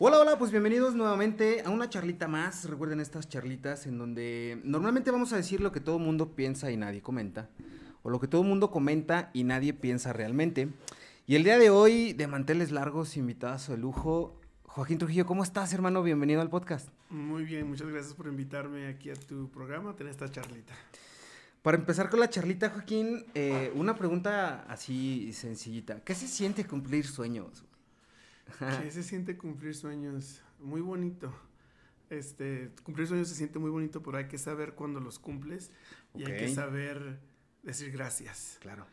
Hola, hola, pues bienvenidos nuevamente a una charlita más. Recuerden estas charlitas en donde normalmente vamos a decir lo que todo mundo piensa y nadie comenta, o lo que todo mundo comenta y nadie piensa realmente. Y el día de hoy, de manteles largos, invitadas de lujo, Joaquín Trujillo, ¿cómo estás, hermano? Bienvenido al podcast. Muy bien, muchas gracias por invitarme aquí a tu programa, a tener esta charlita. Para empezar con la charlita, Joaquín, eh, una pregunta así sencillita. ¿Qué se siente cumplir sueños? ¿Qué se siente cumplir sueños? Muy bonito. Este, cumplir sueños se siente muy bonito, pero hay que saber cuándo los cumples y hay que saber decir gracias. Claro.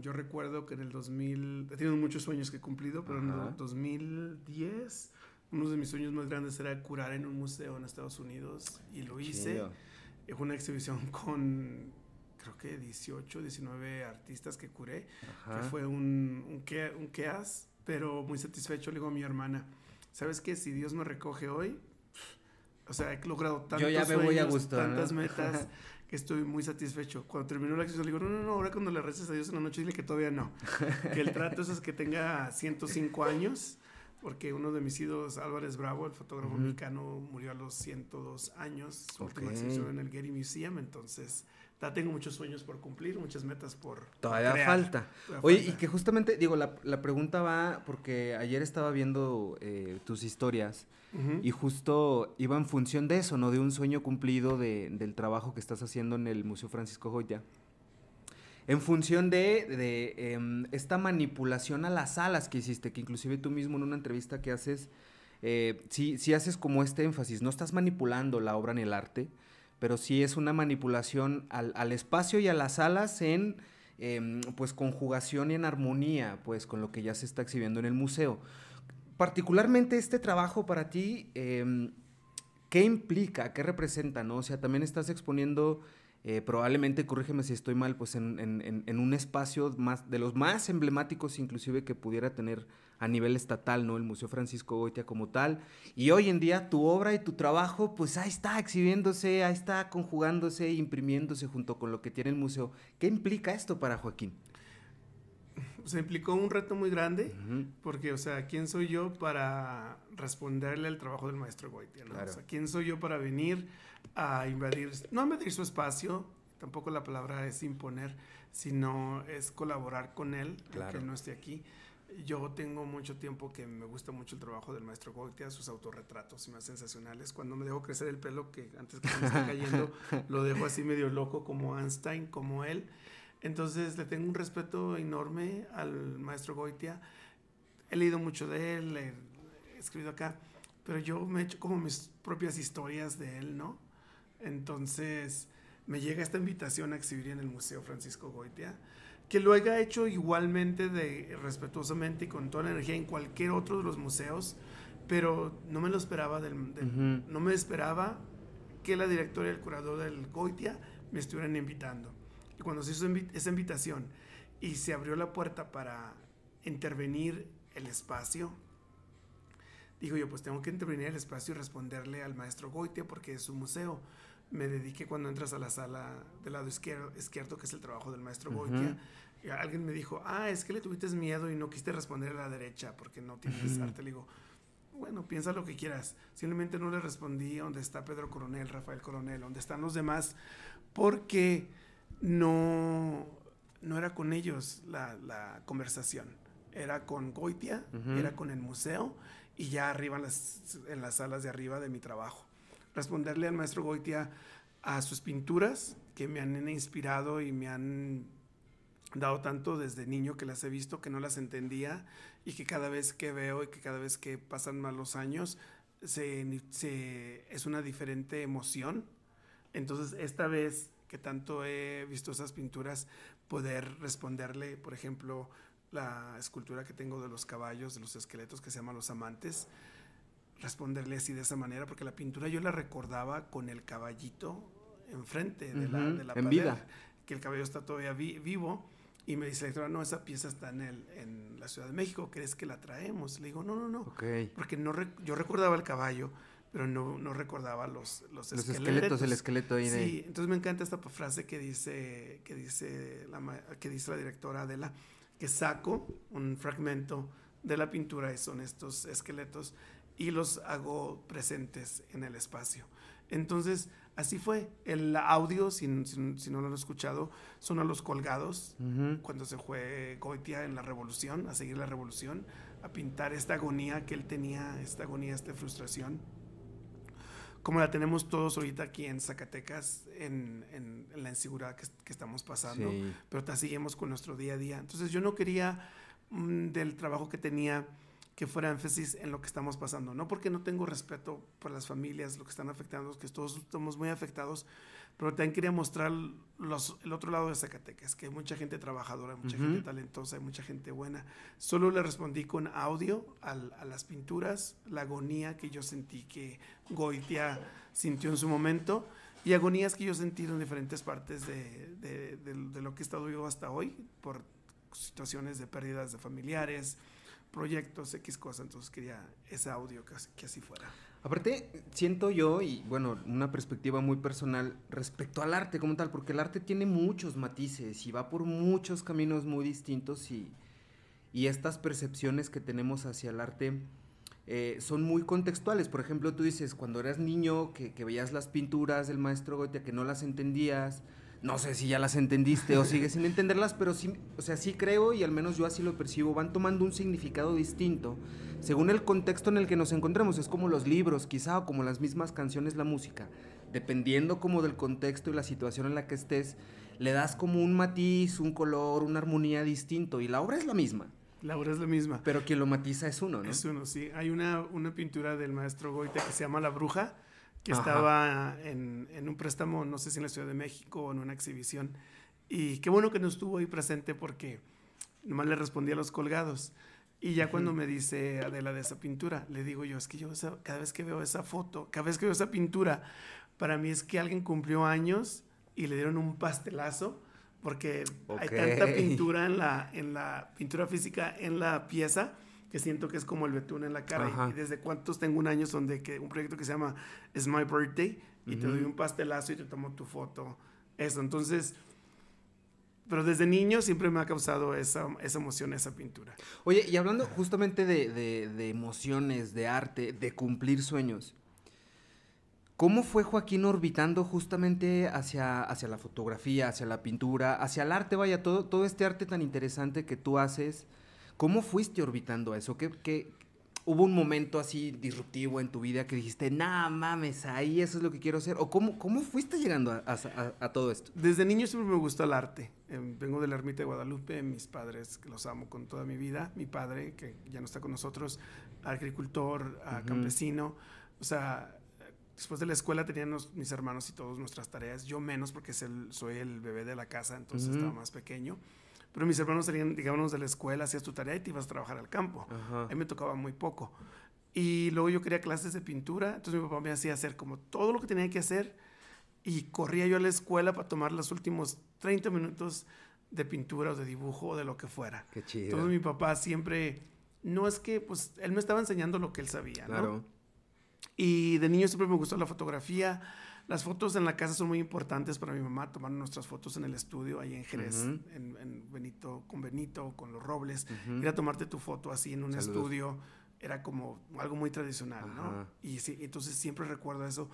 yo recuerdo que en el 2000, he tenido muchos sueños que he cumplido, pero en el 2010 uno de mis sueños más grandes era curar en un museo en Estados Unidos y lo hice. Es eh, una exhibición con creo que 18, 19 artistas que curé, que fue un, un, un, pero muy satisfecho le digo a mi hermana, ¿sabes qué? Si Dios me recoge hoy, o sea, he logrado tantos sueños, tantas metas, que estoy muy satisfecho. Cuando terminó la acción, le digo, no, no, no, ahora cuando le reces a Dios en la noche, dile que todavía no. que el trato es que tenga 105 años, porque uno de mis hijos, Álvarez Bravo, el fotógrafo mexicano, murió a los 102 años, última en el Getty Museum, entonces tengo muchos sueños por cumplir, muchas metas por. Todavía falta. Oye, y que justamente, digo, la, pregunta va porque ayer estaba viendo eh, tus historias y justo iba en función de eso, ¿no? De un sueño cumplido del trabajo que estás haciendo en el Museo Francisco Goya. En función de, em, esta manipulación a las alas que hiciste, que inclusive tú mismo en una entrevista que haces, eh, sí, sí haces como este énfasis, no estás manipulando la obra en el arte, pero sí es una manipulación al, espacio y a las alas en em, pues conjugación y en armonía pues con lo que ya se está exhibiendo en el museo. Particularmente este trabajo para ti, em, ¿qué implica? ¿Qué representa? ¿no? O sea, también estás exponiendo eh, probablemente, corrígeme si estoy mal, pues en, un espacio más, de los más emblemáticos inclusive que pudiera tener a nivel estatal, ¿no? El Museo Francisco Goitia como tal. Y hoy en día tu obra y tu trabajo, pues ahí está exhibiéndose, ahí está conjugándose, imprimiéndose junto con lo que tiene el museo. ¿Qué implica esto para Joaquín? Se implicó un reto muy grande, porque, o sea, ¿quién soy yo para responderle al trabajo del maestro Goitia? ¿quién soy yo para venir? a invadir, no a invadir su espacio, tampoco la palabra es imponer, sino es colaborar con él, claro. que no esté aquí. Yo tengo mucho tiempo que me gusta mucho el trabajo del maestro Goitia, sus autorretratos y más sensacionales. Cuando me dejo crecer el pelo, que antes que me esté cayendo, lo dejo así medio loco como Einstein, como él. Entonces le tengo un respeto enorme al maestro Goitia. He leído mucho de él, he escrito acá, pero yo me he hecho como mis propias historias de él, ¿no? Entonces me llega esta invitación a exhibir en el Museo Francisco Goitia, que lo haya hecho igualmente de respetuosamente y con toda la energía en cualquier otro de los museos, pero no me lo esperaba del, no me esperaba que la directora y el curador del Goitia me estuvieran invitando. Y cuando se hizo esa invitación y se abrió la puerta para intervenir el espacio, digo yo, pues tengo que intervenir el espacio y responderle al maestro Goitia porque es un museo me dediqué cuando entras a la sala del lado izquierdo, que es el trabajo del maestro Goitia alguien me dijo, ah, es que le tuviste miedo y no quisiste responder a la derecha porque no tienes arte. Le digo, bueno, piensa lo que quieras. Simplemente no le respondí dónde está Pedro Coronel, Rafael Coronel, dónde están los demás, porque no, no era con ellos la, conversación. Era con Goitia, era con el museo y ya arriba en las salas de arriba de mi trabajo responderle al maestro Goitia a sus pinturas que me han inspirado y me han dado tanto desde niño que las he visto, que no las entendía y que cada vez que veo y que cada vez que pasan más los años, es una diferente emoción. Entonces, esta vez que tanto he visto esas pinturas, poder responderle, por ejemplo, la escultura que tengo de los caballos, de los esqueletos que se llaman Los Amantes, responderle así de esa manera, porque la pintura yo la recordaba con el caballito enfrente de la, de la en pared, vida. que el caballo está todavía vivo. Y me dice la no, esa pieza está en, el, en la Ciudad de México, ¿crees que la traemos? Le digo, no, no, no. Porque no yo recordaba el caballo, pero no, no recordaba los, los, los esqueletos. el esqueleto ahí. De... Sí, entonces me encanta esta frase que dice, que dice, la, que dice la directora Adela, que saco un fragmento de la pintura y son estos esqueletos y los hago presentes en el espacio. Entonces, así fue. El audio, si, no lo han escuchado, son a los colgados, cuando se fue Goitia en la revolución, a seguir la revolución, a pintar esta agonía que él tenía, esta agonía, esta frustración, como la tenemos todos ahorita aquí en Zacatecas, en, la inseguridad que, estamos pasando, pero también seguimos con nuestro día a día. Entonces, yo no quería, mm, del trabajo que tenía, que fuera énfasis en lo que estamos pasando. No porque no tengo respeto por las familias, lo que están afectando, que todos estamos muy afectados, pero también quería mostrar los, el otro lado de Zacatecas, que hay mucha gente trabajadora, mucha gente talentosa, hay mucha gente buena. Solo le respondí con audio a las pinturas, la agonía que yo sentí que Goitia sintió en su momento y agonías que yo he sentido en diferentes partes de, de, de lo que he estado yo hasta hoy por situaciones de pérdidas de familiares, proyectos, X cosas, entonces quería ese audio que, así fuera. Aparte, siento yo, y bueno, una perspectiva muy personal respecto al arte como tal, porque el arte tiene muchos matices y va por muchos caminos muy distintos y, estas percepciones que tenemos hacia el arte eh, son muy contextuales. Por ejemplo, tú dices, cuando eras niño, que, que veías las pinturas del maestro Goya, que no las entendías, no sé si ya las entendiste o sigues sin entenderlas, pero sí, o sea, sí creo y al menos yo así lo percibo, van tomando un significado distinto según el contexto en el que nos encontremos. Es como los libros, quizá, o como las mismas canciones, la música. Dependiendo como del contexto y la situación en la que estés, le das como un matiz, un color, una armonía distinto y la obra es la misma. La obra es la misma. Pero quien lo matiza es uno, ¿no? Es uno, sí. Hay una, una pintura del maestro Goita que se llama La Bruja, que estaba en, un préstamo, no sé si en la Ciudad de México o en una exhibición. Y qué bueno que no estuvo ahí presente porque nomás le respondí a los colgados. Y ya cuando me dice Adela de esa pintura, le digo yo, es que yo cada vez que veo esa foto, cada vez que veo esa pintura, para mí es que alguien cumplió años y le dieron un pastelazo porque hay tanta pintura en la, en la pintura física en la pieza que siento que es como el betún en la cara. Y, desde cuántos tengo un año donde que un proyecto que se llama It's My Birthday y te doy un pastelazo y te tomo tu foto. Eso, entonces, pero desde niño siempre me ha causado esa, esa emoción, esa pintura. Oye, y hablando justamente de, emociones, de arte, de cumplir sueños, ¿cómo fue Joaquín orbitando justamente hacia, hacia la fotografía, hacia la pintura, hacia el arte, vaya, todo, todo este arte tan interesante que tú haces? ¿Cómo fuiste orbitando eso? ¿Qué, qué, ¿Hubo un momento así disruptivo en tu vida que dijiste, no mames, ahí eso es lo que quiero hacer? ¿O cómo, cómo fuiste llegando a, todo esto? Desde niño siempre me gustó el arte. Eh, vengo de la ermita de Guadalupe, mis padres, que los amo con toda mi vida. Mi padre, que ya no está con nosotros, agricultor, ah, campesino. O sea, después de la escuela teníamos mis hermanos y todos nuestras tareas. Yo menos porque soy el bebé de la casa, entonces estaba más pequeño. Pero mis hermanos salían, digamos, de la escuela, hacías tu tarea y te ibas a trabajar al campo. Ajá. A mí me tocaba muy poco. Y luego yo quería clases de pintura, entonces mi papá me hacía hacer como todo lo que tenía que hacer y corría yo a la escuela para tomar los últimos 30 minutos de pintura o de dibujo o de lo que fuera. Qué chido. Entonces mi papá siempre, no es que, pues, él me estaba enseñando lo que él sabía, claro. Y de niño siempre me gustó la fotografía las fotos en la casa son muy importantes para mi mamá. tomar nuestras fotos en el estudio ahí en Jerez, en, Benito, con Benito, con los Robles. Ir a tomarte tu foto así en un estudio era como algo muy tradicional, ¿no? Y sí, entonces siempre recuerdo eso.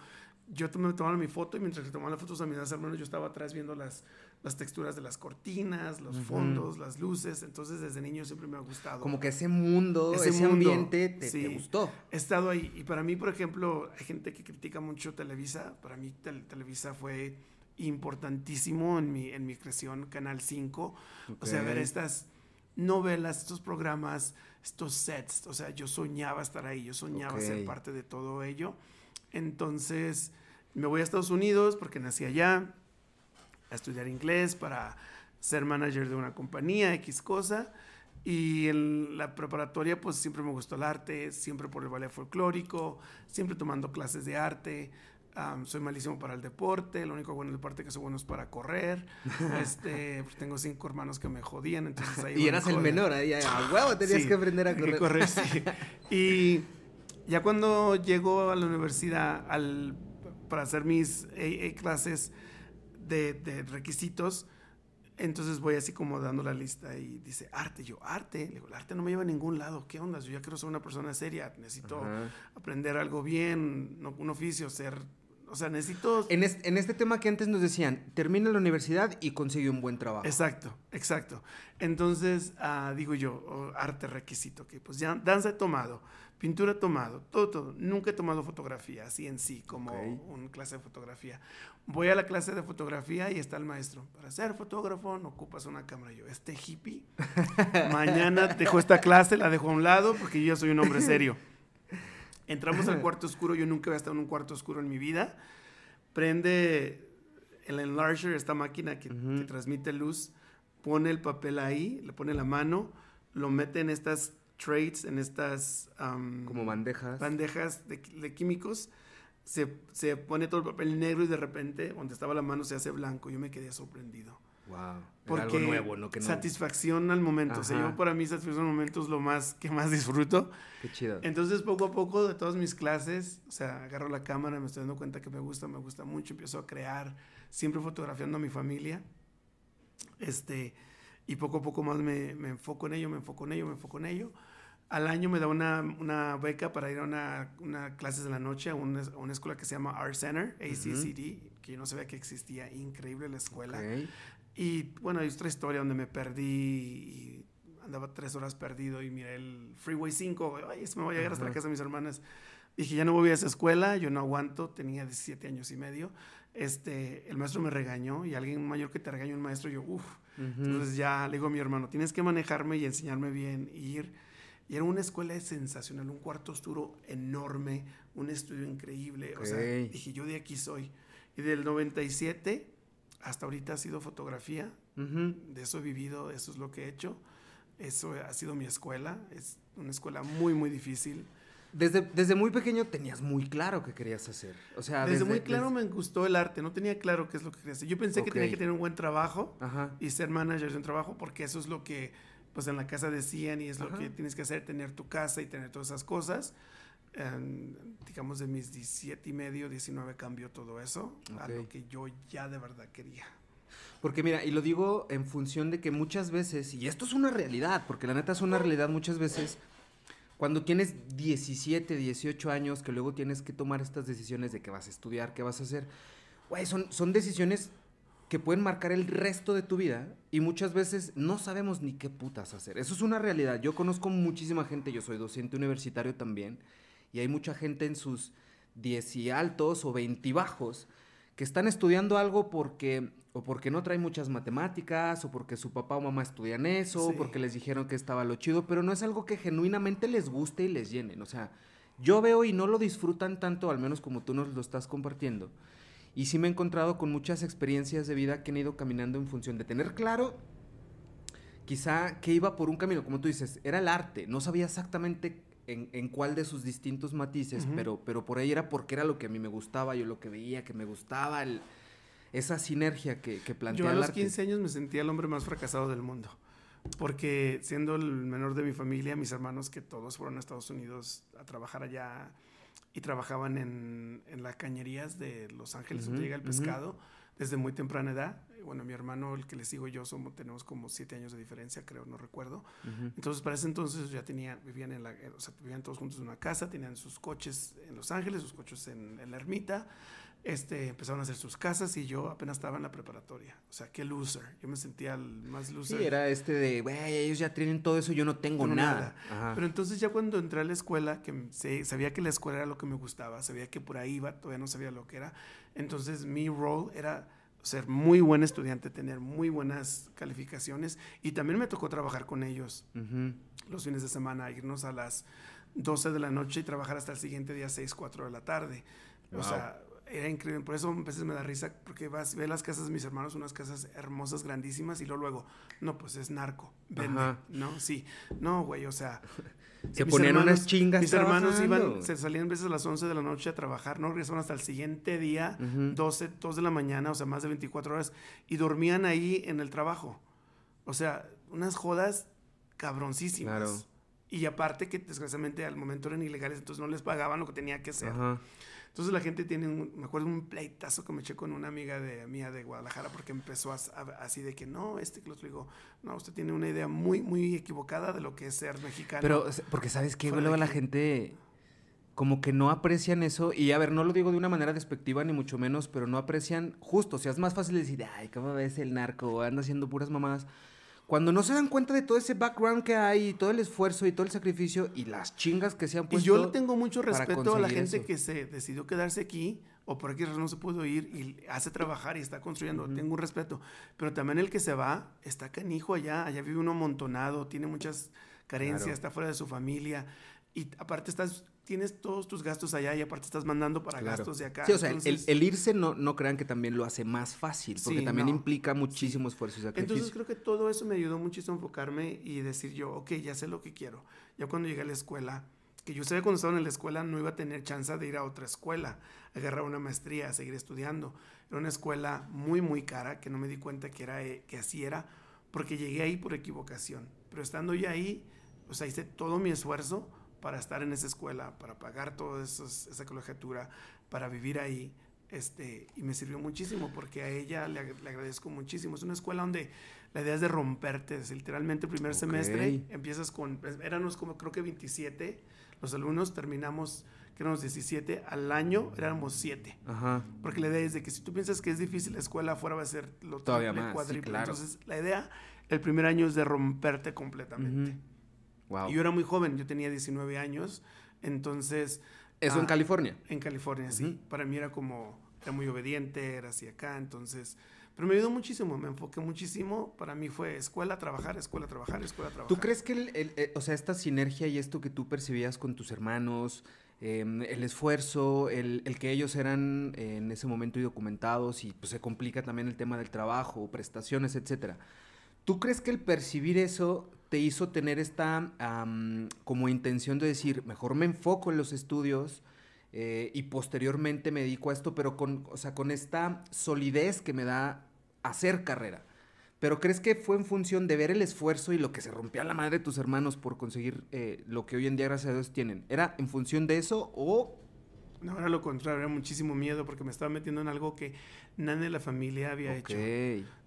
Yo me tomaba mi foto y mientras que tomaba las fotos a mis hermanos, yo estaba atrás viendo las las texturas de las cortinas, los fondos, las luces. Entonces, desde niño siempre me ha gustado. Como que ese mundo, ese, ambiente te, gustó. He estado ahí. Y para mí, por ejemplo, hay gente que critica mucho Televisa. Para mí, Televisa fue importantísimo en mi, en mi creación, Canal 5. O sea, ver estas novelas, estos programas, estos sets. O sea, yo soñaba estar ahí, yo soñaba ser parte de todo ello. Entonces, me voy a Estados Unidos porque nací allá a estudiar inglés, para ser manager de una compañía, X cosa. Y en la preparatoria, pues siempre me gustó el arte, siempre por el ballet folclórico, siempre tomando clases de arte. soy malísimo para el deporte, lo único bueno del deporte que soy bueno es para correr. Este, pues, tengo cinco hermanos que me jodían, entonces ahí Y eras el menor, ahí a tenías que aprender a correr. Y ya cuando llego a la universidad al, para hacer mis clases, de, requisitos. Entonces voy así como dando la lista y dice arte. Yo, arte. Le digo, el arte no me lleva a ningún lado. ¿Qué onda? Yo ya quiero ser una persona seria. Necesito aprender algo bien, un oficio, ser. O sea, necesito. En, en este tema que antes nos decían, termina la universidad y consigue un buen trabajo. Exacto, exacto. Entonces ah, digo yo, oh, arte requisito, que pues ya danza he tomado pintura tomado, todo, todo. Nunca he tomado fotografía, así en sí, como una clase de fotografía. Voy a la clase de fotografía y está el maestro. Para ser fotógrafo no ocupas una cámara. Yo, este hippie, mañana dejo esta clase, la dejo a un lado porque yo soy un hombre serio. Entramos al cuarto oscuro, yo nunca a estado en un cuarto oscuro en mi vida. Prende el enlarger, esta máquina que, que transmite luz, pone el papel ahí, le pone la mano, lo mete en estas traits, en estas... Como bandejas. Bandejas de, de químicos. Se, se, pone todo el papel negro y de repente donde estaba la mano se hace blanco. Yo me quedé sorprendido. Wow. Porque algo nuevo, ¿no? Que satisfacción al momento. O sea, yo para mí satisfacción al momento es lo más que más disfruto. Qué chido. Entonces, poco a poco, de todas mis clases, o sea, agarro la cámara, me estoy dando cuenta que me gusta, me gusta mucho, empiezo a crear, siempre fotografiando a mi familia. Este, y poco a poco más me, me enfoco en ello, me enfoco en ello, me enfoco en ello. Al año me da una, beca para ir a una, una clases de la noche a una, escuela que se llama Art Center, ACCD, que yo no sabía que existía. Increíble la escuela. Y bueno, hay otra historia donde me perdí y andaba tres horas perdido y miré el Freeway 5. Ay, me voy a llegar hasta la casa de mis hermanas. dije, ya no voy a esa escuela, yo no aguanto, tenía 17 años y medio. Este, el maestro me regañó y alguien mayor que te regañó un maestro, yo, uff. Entonces ya le digo a mi hermano, tienes que manejarme y enseñarme bien, y ir y era una escuela sensacional, un cuarto oscuro enorme, un estudio increíble. O sea, dije, yo de aquí soy. Y del 97 hasta ahorita ha sido fotografía. De eso he vivido, eso es lo que he hecho. Eso ha sido mi escuela. Es una escuela muy, muy difícil. Desde, desde muy pequeño tenías muy claro qué querías hacer. O sea, desde, muy claro me gustó el arte, no tenía claro qué es lo que quería hacer. Yo pensé que tenía que tener un buen trabajo y ser manager de un trabajo porque eso es lo que pues en la casa decían y es lo que tienes que hacer, tener tu casa y tener todas esas cosas. digamos de mis 17 y medio, 19 cambió todo eso a lo que yo ya de verdad quería. Porque mira, y lo digo en función de que muchas veces, y esto es una realidad, porque la neta es una realidad muchas veces, cuando tienes 17, 18 años, que luego tienes que tomar estas decisiones de qué vas a estudiar, qué vas a hacer, güey, son, son decisiones que pueden marcar el resto de tu vida y muchas veces no sabemos ni qué putas hacer. Eso es una realidad. Yo conozco muchísima gente, yo soy docente universitario también, y hay mucha gente en sus 10 y altos o 20 bajos que están estudiando algo porque o porque no trae muchas matemáticas o porque su papá o mamá estudian eso, o porque les dijeron que estaba lo chido, pero no es algo que genuinamente les guste y les llenen, o sea, yo veo y no lo disfrutan tanto, al menos como tú nos lo estás compartiendo y sí me he encontrado con muchas experiencias de vida que han ido caminando en función de tener claro quizá que iba por un camino, como tú dices, era el arte, no sabía exactamente en, cuál de sus distintos matices, pero, pero por ahí era porque era lo que a mí me gustaba, yo lo que veía, que me gustaba, esa sinergia que, que Yo a los 15 años me sentía el hombre más fracasado del mundo, porque siendo el menor de mi familia, mis hermanos que todos fueron a Estados Unidos a trabajar allá, trabajaban en, en las cañerías de Los Ángeles, donde llega el pescado, desde muy temprana edad. Bueno, mi hermano, el que le sigo yo, somos, tenemos como siete años de diferencia, creo, no recuerdo. Entonces, para ese entonces ya vivían vivían todos juntos en una casa, tenían sus coches en Los Ángeles, sus coches en, en la ermita este, empezaron a hacer sus casas y yo apenas estaba en la preparatoria. O sea, qué loser. Yo me sentía el más loser. Sí, era este de, güey, ellos ya tienen todo eso, yo no tengo, nada. Pero entonces ya cuando entré a la escuela, que sabía que la escuela era lo que me gustaba, sabía que por ahí iba, todavía no sabía lo que era. Entonces mi rol era ser muy buen estudiante, tener muy buenas calificaciones y también me tocó trabajar con ellos los fines de semana, irnos a las 12 de la noche y trabajar hasta el siguiente día 6, 4 de la tarde. O sea, era increíble. Por eso a veces me da risa, porque vas, ve las casas de mis hermanos, unas casas hermosas, grandísimas, y luego, luego no, pues es narco, vende, ¿no? Sí, no, güey, o sea. Se ponían unas chingas. Mis hermanos iban, se salían a veces a las 11 de la noche a trabajar, no regresaban hasta el siguiente día, 12, 2 de la mañana, o sea, más de 24 horas, y dormían ahí en el trabajo. O sea, unas jodas cabroncísimas. Claro. Y aparte que desgraciadamente al momento eran ilegales, entonces no les pagaban lo que tenía que hacer Ajá. Entonces la gente tiene, me acuerdo un pleitazo que me eché con una amiga de, mía de Guadalajara porque empezó así de que no, este que lo digo, no, usted tiene una idea muy, muy equivocada de lo que es ser mexicano. Pero, porque sabes que luego la gente como que no aprecian eso. Y a ver, no lo digo de una manera despectiva, ni mucho menos, pero no aprecian justo. O sea, es más fácil decir, ay, ¿cómo ves el narco? Anda haciendo puras mamadas cuando no se dan cuenta de todo ese background que hay, y todo el esfuerzo y todo el sacrificio y las chingas que se han puesto. Y yo le tengo mucho respeto a la gente que se decidió quedarse aquí o por aquí no se pudo ir y hace trabajar y está construyendo. Tengo un respeto. Pero también el que se va está canijo allá. Allá vive uno amontonado, tiene muchas carencias, está fuera de su familia. Y aparte está tienes todos tus gastos allá y aparte estás mandando para gastos de acá. Sí, o sea, el, irse no, no crean que también lo hace más fácil, porque también implica muchísimo esfuerzo Entonces creo que todo eso me ayudó muchísimo a enfocarme y decir yo, ok, ya sé lo que quiero. Ya cuando llegué a la escuela, que yo sabía cuando estaba en la escuela no iba a tener chance de ir a otra escuela, agarrar una maestría, seguir estudiando. Era una escuela muy, muy cara, que no me di cuenta que, era, eh, que así era, porque llegué ahí por equivocación. Pero estando ya ahí, o pues, sea, hice todo mi esfuerzo para estar en esa escuela, para pagar toda esa colegiatura, para vivir ahí. Este, y me sirvió muchísimo porque a ella le, agradezco muchísimo. Es una escuela donde la idea es de romperte. Es literalmente el primer semestre empiezas con, éramos como creo que 27 los alumnos, terminamos que éramos 17, al año éramos 7. Porque la idea es de que si tú piensas que es difícil la escuela, afuera va a ser lo Todavía triple, Entonces la idea, el primer año es de romperte completamente. Y yo era muy joven, yo tenía 19 años, entonces... ¿Eso en ah, California? En California, sí. Para mí era como, era muy obediente, era así acá, entonces... Pero me ayudó muchísimo, me enfoqué muchísimo. Para mí fue escuela, trabajar, escuela, trabajar, escuela, trabajar. ¿Tú crees que, eh, o sea, esta sinergia y esto que tú percibías con tus hermanos, em, el esfuerzo, el, que ellos eran eh, en ese momento documentados, y pues, se complica también el tema del trabajo, prestaciones, etcétera. ¿Tú crees que el percibir eso te hizo tener esta como intención de decir, mejor me enfoco en los estudios eh, y posteriormente me dedico a esto, pero con, o con esta solidez que me da hacer carrera. Pero crees que fue en función de ver el esfuerzo y lo que se rompía la madre de tus hermanos por conseguir eh, lo que hoy en día, gracias a Dios, tienen. ¿Era en función de eso o...? No, era lo contrario, era muchísimo miedo porque me estaba metiendo en algo que nadie de la familia había hecho.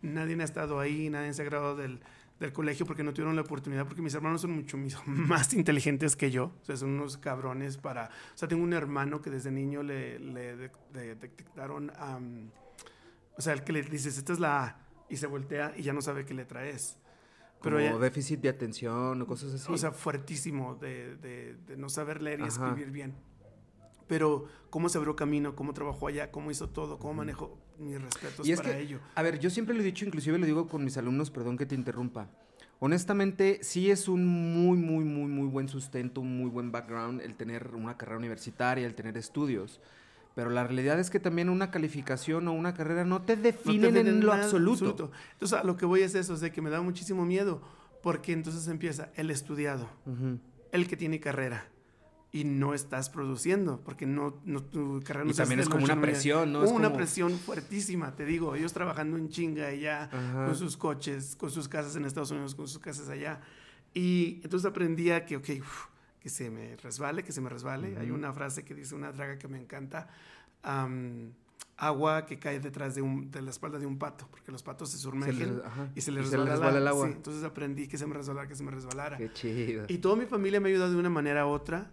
Nadie ha estado ahí, nadie se ha graduado del, del colegio porque no tuvieron la oportunidad, porque mis hermanos son mucho más inteligentes que yo, o sea, son unos cabrones para... O sea, tengo un hermano que desde niño le, le, detectaron... o sea, el que le dices, esta es la A, y se voltea y ya no sabe qué letra es. Pero Como déficit de atención o cosas así. O sea, fuertísimo de, no saber leer y escribir bien. Pero cómo se abrió camino, cómo trabajó allá, cómo hizo todo, cómo manejó, mi respeto es ello. A ver, yo siempre lo he dicho, inclusive lo digo con mis alumnos, perdón que te interrumpa. Honestamente, sí es un muy, muy, muy, muy buen sustento, un muy buen background el tener una carrera universitaria, el tener estudios. Pero la realidad es que también una calificación o una carrera no te definen, en lo absoluto. Entonces, a lo que voy es eso, es de que me da muchísimo miedo, porque entonces empieza el estudiado, el que tiene carrera, y no estás produciendo, porque no, no tu carrera Y también es como una presión, ¿no? Es una presión fuertísima, te digo, ellos trabajando en chinga allá, con sus coches, con sus casas en Estados Unidos, con sus casas allá. Y entonces aprendí que, ok, que se me resbale, que se me resbale. Hay una frase que dice una draga que me encanta, agua que cae detrás de, un, de, la espalda de un pato, porque los patos se surmejen y se les resbala, el agua. entonces aprendí que se me resbalara, que se me resbalara. Qué chido. Y toda mi familia me ha ayudado de una manera u otra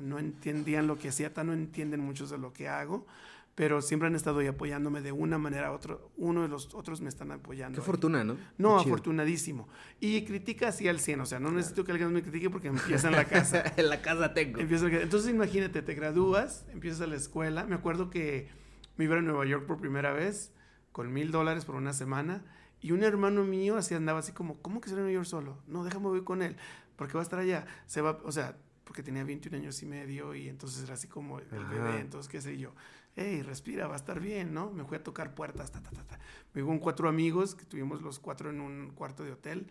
no entendían lo que hacía, no entienden muchos de lo que hago, pero siempre han estado ahí apoyándome de una manera u otra. Uno de los otros me están apoyando. Qué fortuna, ¿no? No, afortunadísimo. Y critica así al 100, o sea, no necesito que alguien me critique porque empieza en la casa. en la casa tengo. Entonces imagínate, te gradúas, empiezas a la escuela. Me acuerdo que me iba a Nueva York por primera vez con mil dólares por una semana y un hermano mío así andaba así como, ¿cómo que se va a Nueva York solo? No, déjame voy con él porque va a estar allá. Se va, o sea, porque tenía 21 años y medio y entonces era así como el bebé, entonces qué sé yo, hey, respira, va a estar bien, ¿no? Me fui a tocar puertas, ta, ta, ta, ta. Me con cuatro amigos, que tuvimos los cuatro en un cuarto de hotel,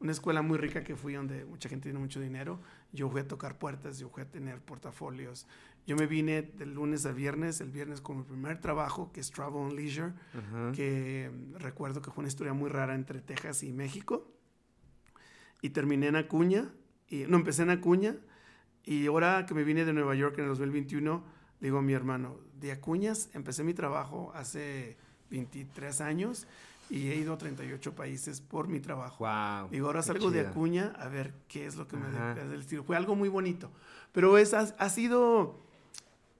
una escuela muy rica que fui donde mucha gente tiene mucho dinero, yo fui a tocar puertas, yo fui a tener portafolios. Yo me vine del lunes al viernes, el viernes con mi primer trabajo, que es Travel and Leisure, que recuerdo que fue una historia muy rara entre Texas y México. Y terminé en Acuña, y, no, empecé en Acuña, y ahora que me vine de Nueva York en el 2021, digo a mi hermano, de Acuñas empecé mi trabajo hace 23 años y he ido a 38 países por mi trabajo. Wow, digo, ahora salgo de Acuña a ver qué es lo que me da el estilo. Fue algo muy bonito, pero es, ha, sido,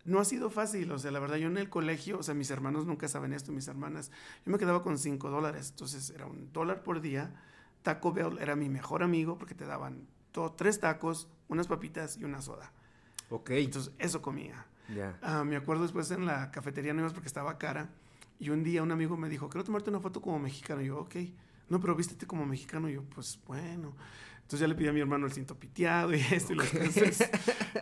no ha sido fácil, o sea, la verdad, yo en el colegio, o sea, mis hermanos nunca saben esto, mis hermanas, yo me quedaba con 5 dólares, entonces era un dólar por día. Taco Bell era mi mejor amigo porque te daban todo, tres tacos, unas papitas y una soda. Ok. Entonces, eso comía. Ya. Ah, me acuerdo después en la cafetería, no ibas porque estaba cara. Y un día un amigo me dijo, quiero tomarte una foto como mexicano. yo, ok. No, pero vístete como mexicano. yo, pues bueno. Entonces ya le pedí a mi hermano el cinto piteado y esto y las cosas.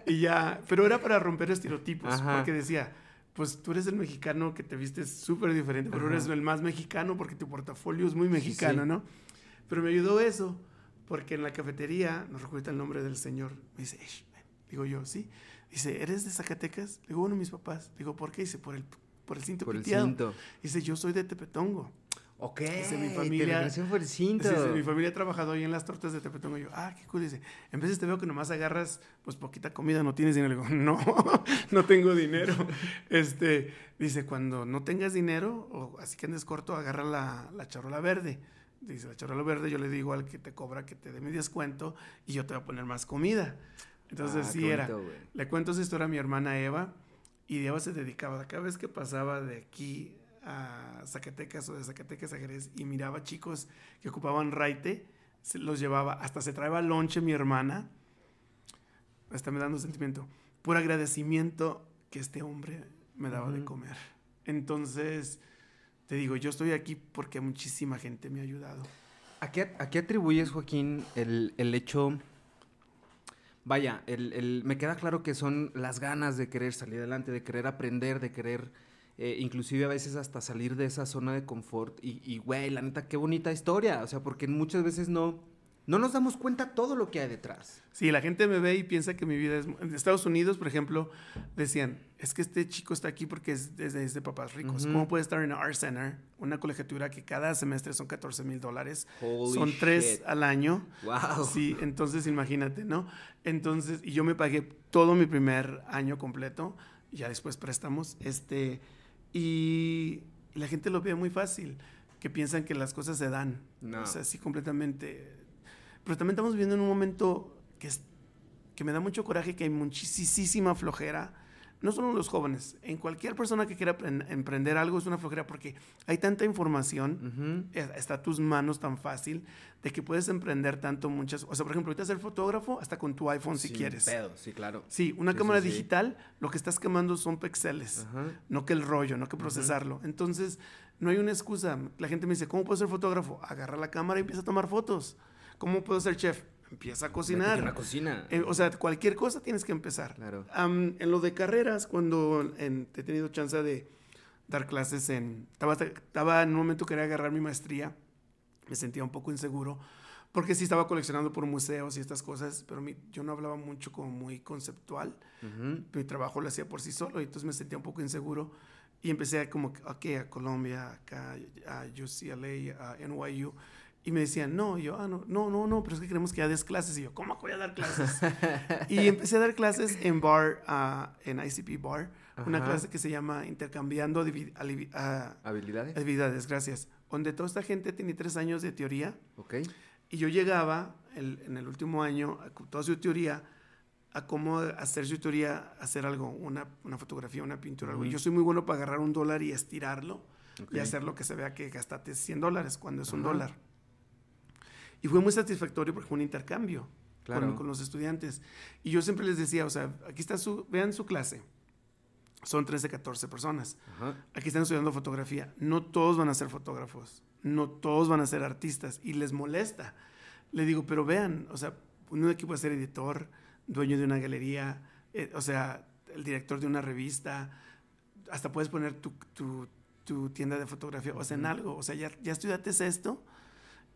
Y ya. Pero era para romper estereotipos. Porque decía, pues tú eres el mexicano que te vistes súper diferente, pero eres el más mexicano porque tu portafolio es muy mexicano, ¿no? Pero me ayudó eso porque en la cafetería, nos recuerda el nombre del señor, me dice, digo yo, sí, dice, ¿eres de Zacatecas? Digo, bueno, mis papás, digo, ¿por qué? Dice, por el, por el cinto por El cinto. Dice, yo soy de Tepetongo. Ok, dice, mi familia, el cinto. Dice, mi familia ha trabajado hoy en las tortas de Tepetongo. Y yo, ah, qué cool. Dice, en veces te veo que nomás agarras, pues, poquita comida, no tienes dinero. Le digo, no, no tengo dinero. este, dice, cuando no tengas dinero, o así que andes corto, agarra la, la charola verde dice la lo verde, yo le digo al que te cobra que te dé mi descuento y yo te voy a poner más comida. Entonces ah, sí era. le cuento su historia a mi hermana Eva y Eva se dedicaba, cada vez que pasaba de aquí a Zacatecas o de Zacatecas a Jerez y miraba chicos que ocupaban raite, se los llevaba, hasta se traía lonche mi hermana. Está me dando sentimiento. Por agradecimiento que este hombre me daba de comer. Entonces, te digo, yo estoy aquí porque muchísima gente me ha ayudado. ¿A qué, atribuyes, Joaquín, el, hecho... Vaya, el, me queda claro que son las ganas de querer salir adelante, de querer aprender, de querer eh, inclusive a veces hasta salir de esa zona de confort. Y, y, güey, la neta, qué bonita historia. O sea, porque muchas veces no, no nos damos cuenta todo lo que hay detrás. Sí, la gente me ve y piensa que mi vida es... En Estados Unidos, por ejemplo, decían, es que este chico está aquí porque es desde, papás ricos. ¿Cómo puede estar en Art Center, una colegiatura que cada semestre son 14 mil dólares? Son tres al año. Wow. Sí, entonces imagínate, ¿no? Entonces, y yo me pagué todo mi primer año completo, ya después préstamos, este, y la gente lo ve muy fácil, que piensan que las cosas se dan. No. O sea, sí, completamente pero también estamos viviendo en un momento que, que me da mucho coraje, que hay muchísima flojera. No solo los jóvenes, en cualquier persona que quiera emprender algo es una flojera porque hay tanta información, eh, está a tus manos tan fácil, de que puedes emprender tanto muchas. O sea, por ejemplo, ahorita ser fotógrafo hasta con tu iPhone si quieres. Pedo, sí, claro. Sí, una cámara digital, lo que estás quemando son píxeles, no que el rollo, no que procesarlo. Entonces, no hay una excusa. La gente me dice, ¿cómo puedo ser fotógrafo? Agarra la cámara y empieza a tomar fotos. ¿Cómo puedo ser chef? Empieza a cocinar. En la cocina. Eh, o sea, cualquier cosa tienes que empezar. Claro. en lo de carreras, cuando he tenido chance de dar clases en... Estaba, estaba en un momento que quería agarrar mi maestría. Me sentía un poco inseguro porque sí estaba coleccionando por museos y estas cosas, pero yo no hablaba mucho como muy conceptual. Mi trabajo lo hacía por sí solo y entonces me sentía un poco inseguro y empecé a como, ok, a Colombia, acá, a UCLA, a NYU. Y me decían, no, yo, ah, no, no, no, no, pero es que queremos que ya des clases. Y yo, ¿cómo voy a dar clases? y empecé a dar clases en bar, ah, en ICP Bar, una clase que se llama Intercambiando ah, Habilidades. gracias. Donde toda esta gente tenía tres años de teoría. Ok. Y yo llegaba en el último año, con toda su teoría, a cómo hacer su teoría, hacer algo, una, una fotografía, una pintura, algo. yo soy muy bueno para agarrar un dólar y estirarlo y hacer lo que se vea que gastaste 100 dólares cuando es un dólar. Y fue muy satisfactorio porque fue un intercambio claro. con, los estudiantes. Y yo siempre les decía, o sea, aquí está su, vean su clase. Son 13, 14 personas. Aquí están estudiando fotografía. No todos van a ser fotógrafos. No todos van a ser artistas. Y les molesta. Le digo, pero vean, o sea, uno de aquí puede ser editor, dueño de una galería, eh, o sea, el director de una revista, hasta puedes poner tu, tu, tienda de fotografía, o sea, algo, o sea, ya, ya estudiates esto,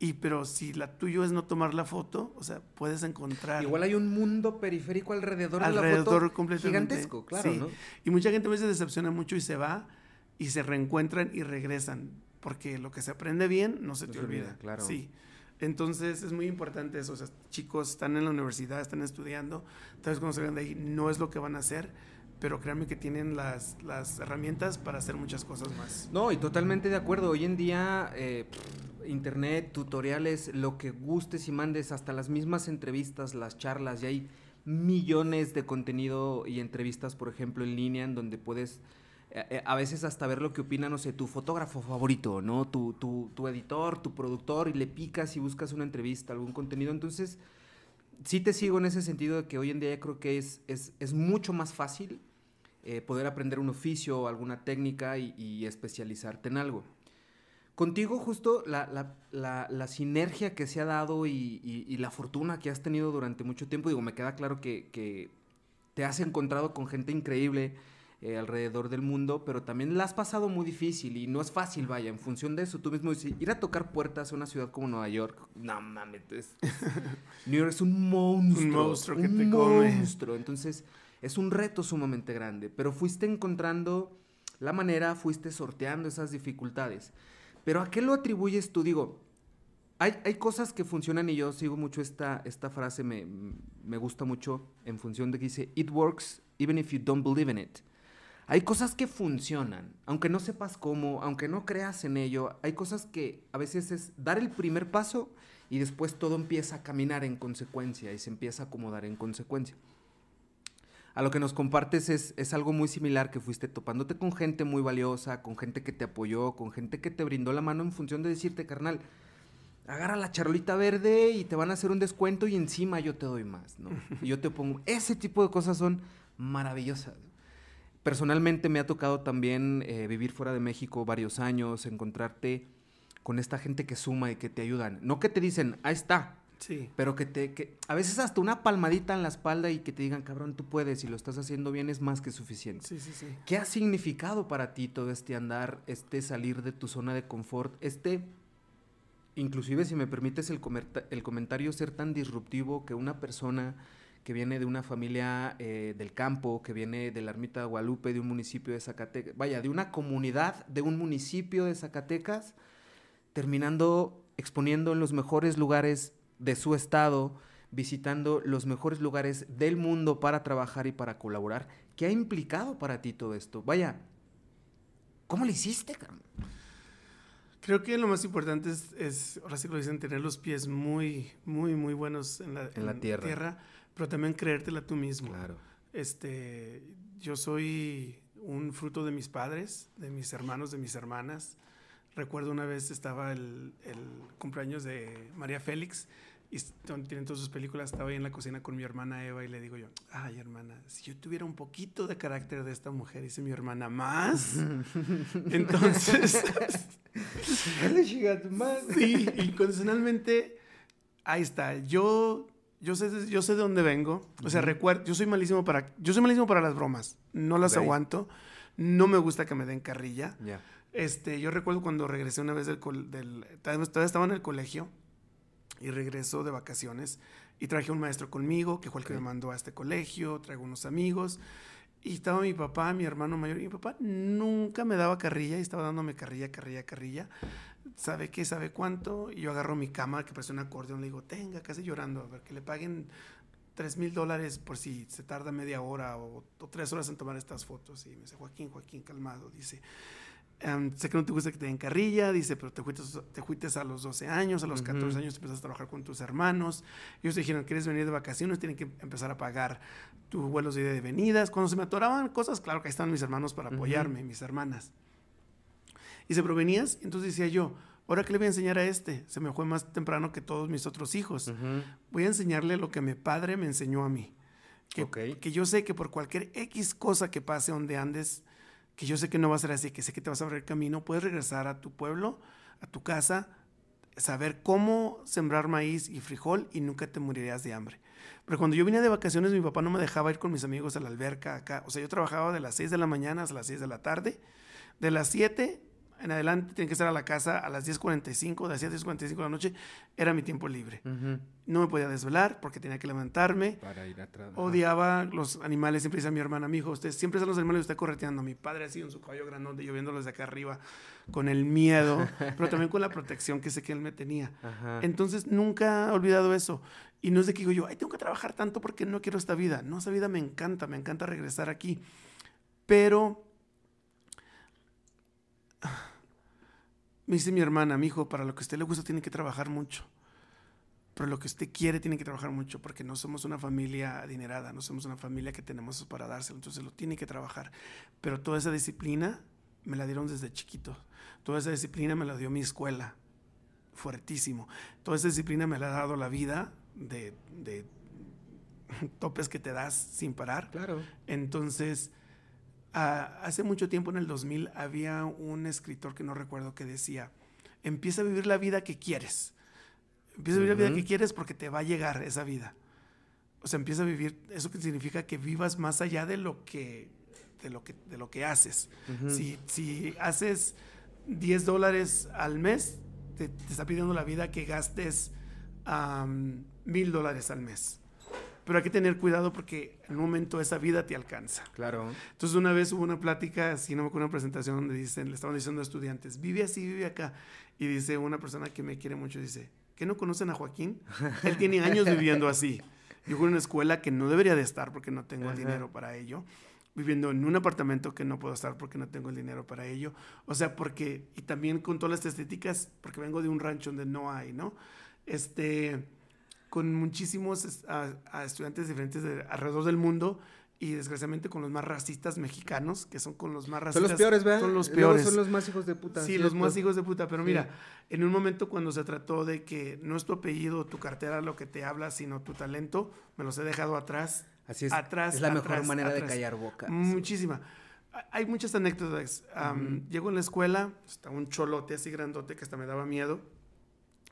y pero si la tuyo es no tomar la foto, o sea, puedes encontrar. Igual hay un mundo periférico alrededor, de la foto. Gigantesco, claro. ¿no? Y mucha gente a veces decepciona mucho y se va y se reencuentran y regresan. Porque lo que se aprende bien no se te olvida. Claro. Sí. Entonces es muy importante eso. O sea, chicos están en la universidad, están estudiando, tal vez cuando salgan de ahí no es lo que van a hacer, pero créanme que tienen las, herramientas para hacer muchas cosas más. No, y totalmente de acuerdo. Hoy en día. Eh, internet, tutoriales, lo que gustes y mandes, hasta las mismas entrevistas, las charlas, y hay millones de contenido y entrevistas, por ejemplo, en línea, en donde puedes eh, eh, a veces hasta ver lo que opina, no sé, tu fotógrafo favorito, ¿no? Tu, editor, tu productor, y le picas y buscas una entrevista, algún contenido. Entonces, sí te sigo en ese sentido de que hoy en día creo que es, es, es mucho más fácil eh, poder aprender un oficio o alguna técnica y especializarte en algo. Contigo justo la, sinergia que se ha dado y, la fortuna que has tenido durante mucho tiempo, digo, me queda claro que, te has encontrado con gente increíble eh, alrededor del mundo, pero también la has pasado muy difícil y no es fácil, vaya, en función de eso, tú mismo dices, ir a tocar puertas a una ciudad como Nueva York, no mames, es, New York es un monstruo. Un monstruo monstruo. Entonces, es un reto sumamente grande, pero fuiste encontrando la manera, fuiste sorteando esas dificultades. Pero ¿a qué lo atribuyes tú? Digo, hay, cosas que funcionan y yo sigo mucho esta, esta frase, me, me gusta mucho en función de que dice, it works even if you don't believe in it. Hay cosas que funcionan, aunque no sepas cómo, aunque no creas en ello, hay cosas que a veces es dar el primer paso y después todo empieza a caminar en consecuencia y se empieza a acomodar en consecuencia a lo que nos compartes es, es algo muy similar, que fuiste topándote con gente muy valiosa, con gente que te apoyó, con gente que te brindó la mano en función de decirte, carnal, agarra la charlita verde y te van a hacer un descuento y encima yo te doy más, ¿no? yo te pongo, ese tipo de cosas son maravillosas. Personalmente me ha tocado también eh, vivir fuera de México varios años, encontrarte con esta gente que suma y que te ayudan. No que te dicen, ahí está, Sí. Pero que te. Que, a veces hasta una palmadita en la espalda y que te digan, cabrón, tú puedes y lo estás haciendo bien es más que suficiente. Sí, sí, sí. ¿Qué ha significado para ti todo este andar, este salir de tu zona de confort, este. Inclusive, si me permites el, el comentario, ser tan disruptivo que una persona que viene de una familia eh, del campo, que viene de la ermita de Guadalupe, de un municipio de Zacatecas, vaya, de una comunidad, de un municipio de Zacatecas, terminando exponiendo en los mejores lugares de su estado, visitando los mejores lugares del mundo para trabajar y para colaborar. ¿Qué ha implicado para ti todo esto? Vaya, ¿cómo lo hiciste, Creo que lo más importante es, ahora sí lo dicen, tener los pies muy, muy, muy buenos en la, tierra. pero también creértela tú mismo. Claro. Este, yo soy un fruto de mis padres, de mis hermanos, de mis hermanas. Recuerdo una vez estaba el, el cumpleaños de María Félix y tienen todas sus películas. Estaba ahí en la cocina con mi hermana Eva y le digo yo, ay hermana, si yo tuviera un poquito de carácter de esta mujer, dice mi hermana, más. Entonces... sí, incondicionalmente, ahí está. Yo, yo, sé, yo sé de dónde vengo. O sea, recuerdo, yo soy malísimo para, yo soy malísimo para las bromas. No las aguanto. No me gusta que me den carrilla. Este, yo recuerdo cuando regresé una vez del, del todavía estaba en el colegio y regreso de vacaciones y traje un maestro conmigo, que fue el que me mandó a este colegio, traigo unos amigos y estaba mi papá, mi hermano mayor, y mi papá nunca me daba carrilla y estaba dándome carrilla, carrilla, carrilla. ¿Sabe qué? ¿Sabe cuánto? Y yo agarro mi cámara que parece un acordeón, le digo, tenga, casi llorando, a ver, que le paguen tres mil dólares por si se tarda media hora o, o tres horas en tomar estas fotos. Y me dice, Joaquín, Joaquín, calmado, dice Em, sé que no te gusta que te den carrilla, dice, pero te juites te a los 12 años, a los 14 años empezaste a trabajar con tus hermanos. Ellos dijeron, ¿quieres venir de vacaciones? Tienen que empezar a pagar tus vuelos de ida y de venidas. Cuando se me atoraban cosas, claro que ahí estaban mis hermanos para apoyarme, mis hermanas. Y se provenías, entonces decía yo, ¿ahora qué le voy a enseñar a este? Se me fue más temprano que todos mis otros hijos. Voy a enseñarle lo que mi padre me enseñó a mí. Que, que yo sé que por cualquier X cosa que pase donde andes, que yo sé que no va a ser así, que sé que te vas a abrir camino, puedes regresar a tu pueblo, a tu casa, saber cómo sembrar maíz y frijol y nunca te morirías de hambre. Pero cuando yo vine de vacaciones, mi papá no me dejaba ir con mis amigos a la alberca acá. O sea, yo trabajaba de las 6 de la mañana hasta las 6 de la tarde. De las 7 en adelante tenía que estar a la casa a las 10.45, de las 10.45 de la noche, era mi tiempo libre. No me podía desvelar porque tenía que levantarme. Para ir atrás. Odiaba los animales, siempre dice a mi hermana, mi hijo, usted siempre son los animales y usted correteando. Mi padre así en su caballo grandote, yo viéndolo de acá arriba, con el miedo, pero también con la protección que sé que él me tenía. Entonces nunca he olvidado eso. Y no es de que digo yo, ay, tengo que trabajar tanto porque no quiero esta vida. No, esa vida me encanta, me encanta regresar aquí. Pero Me dice mi hermana, mi hijo, para lo que usted le gusta tiene que trabajar mucho. Pero lo que usted quiere tiene que trabajar mucho porque no somos una familia adinerada, no somos una familia que tenemos para dárselo, entonces lo tiene que trabajar. Pero toda esa disciplina me la dieron desde chiquito. Toda esa disciplina me la dio mi escuela, fuertísimo. Toda esa disciplina me la ha dado la vida de, de topes que te das sin parar. Claro. Entonces Ah, hace mucho tiempo, en el 2000, había un escritor que no recuerdo que decía, empieza a vivir la vida que quieres. Empieza a vivir la vida que quieres porque te va a llegar esa vida. O sea, empieza a vivir, eso que significa que vivas más allá de lo que, de lo que, de lo que haces. si, haces 10 dólares al mes, te, está pidiendo la vida que gastes mil dólares al mes pero hay que tener cuidado porque en un momento esa vida te alcanza. Claro. Entonces una vez hubo una plática, así no me acuerdo, una presentación donde dicen, le estaban diciendo a estudiantes, vive así, vive acá. Y dice una persona que me quiere mucho, dice, ¿qué no conocen a Joaquín? Él tiene años viviendo así. Yo en una escuela que no debería de estar porque no tengo el dinero para ello viviendo en un apartamento que no puedo estar porque no tengo el dinero para ello. O sea, porque, y también con todas las estéticas, porque vengo de un rancho donde no hay, ¿no? Este, con muchísimos a, estudiantes diferentes de alrededor del mundo y desgraciadamente con los más racistas mexicanos, que son con los más racistas. Son los peores, ¿verdad? Son los peores. son los más hijos de puta. Sí, los más hijos de puta. Pero mira, en un momento cuando se trató de que no es tu apellido, tu cartera lo que te habla, sino tu talento, me los he dejado atrás. Así es. Atrás. Es la mejor manera de callar boca. Muchísima. Hay muchas anécdotas. Llego en la escuela, está un cholote así grandote que hasta me daba miedo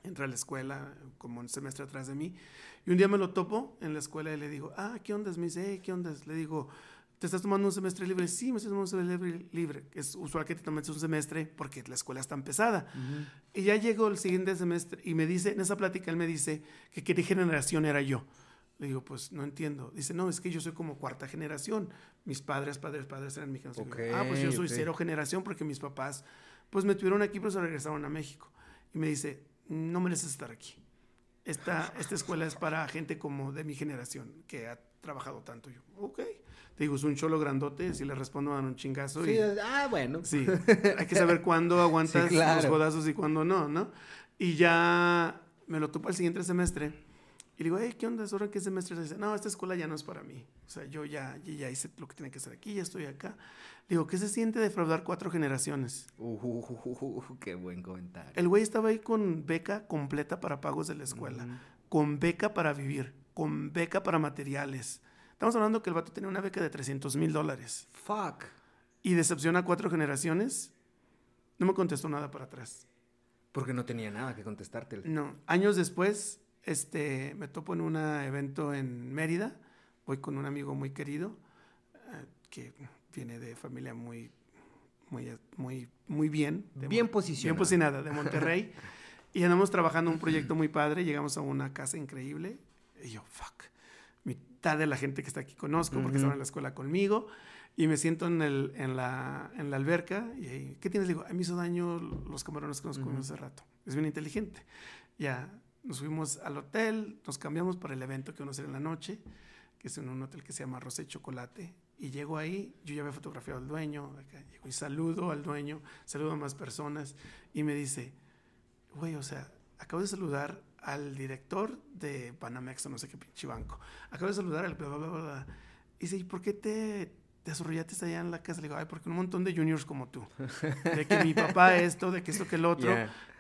entra a la escuela como un semestre atrás de mí. Y un día me lo topo en la escuela y le digo, ah, ¿qué onda? Me dice, eh, ¿qué onda? Le digo, ¿te estás tomando un semestre libre? Sí, me estoy tomando un semestre libre. Es usual que te tomes un semestre porque la escuela es tan pesada. Y ya llegó el siguiente semestre y me dice, en esa plática él me dice que qué generación era yo. Le digo, pues no entiendo. Dice, no, es que yo soy como cuarta generación. Mis padres, padres, padres eran mi Okay, ah, pues yo soy cero generación porque mis papás, pues me tuvieron aquí, pero se regresaron a México. Y me dice, no mereces estar aquí. Esta, esta escuela es para gente como de mi generación, que ha trabajado tanto. Yo, ok. Te digo, es un cholo grandote, si le respondo a un chingazo. Sí, ah, bueno. Sí, hay que saber cuándo aguantas los godazos y cuándo no, ¿no? Y ya me lo topo el siguiente semestre y le digo, ¿qué onda? ¿Ahora qué semestre? Dice, no, esta escuela ya no es para mí. O sea, yo ya, ya hice lo que tenía que hacer aquí, ya estoy acá. digo, ¿qué se siente defraudar cuatro generaciones? Uh, qué buen comentario. El güey estaba ahí con beca completa para pagos de la escuela, con beca para vivir, con beca para materiales. Estamos hablando que el vato tenía una beca de 300 mil dólares. Fuck. Y decepciona cuatro generaciones. No me contestó nada para atrás. Porque no tenía nada que contestarte. No. Años después, este, me topo en un evento en Mérida, voy con un amigo muy querido, eh, que viene de familia muy, muy, muy, muy bien. De bien posicionada. de Monterrey. y andamos trabajando un proyecto muy padre, llegamos a una casa increíble, y yo, fuck, mitad de la gente que está aquí conozco, porque uh en la escuela conmigo, y me siento en, el, en, la, alberca, y ¿qué tienes? Le digo, a mí hizo daño los camarones que nos comimos hace rato. Es bien inteligente. Ya, nos fuimos al hotel, nos cambiamos para el evento que uno hacer en la noche, que es en un hotel que se llama Rosé Chocolate. Y llego ahí, yo ya había fotografiado al dueño, y saludo al dueño, saludo a más personas, y me dice, güey, o sea, acabo de saludar al director de Panamex o no sé qué pinche banco, acabo de saludar al Y dice, ¿y por qué te, desarrollate allá en la casa. Le digo, ay, porque un montón de juniors como tú. De que mi papá esto, de que esto, que el otro.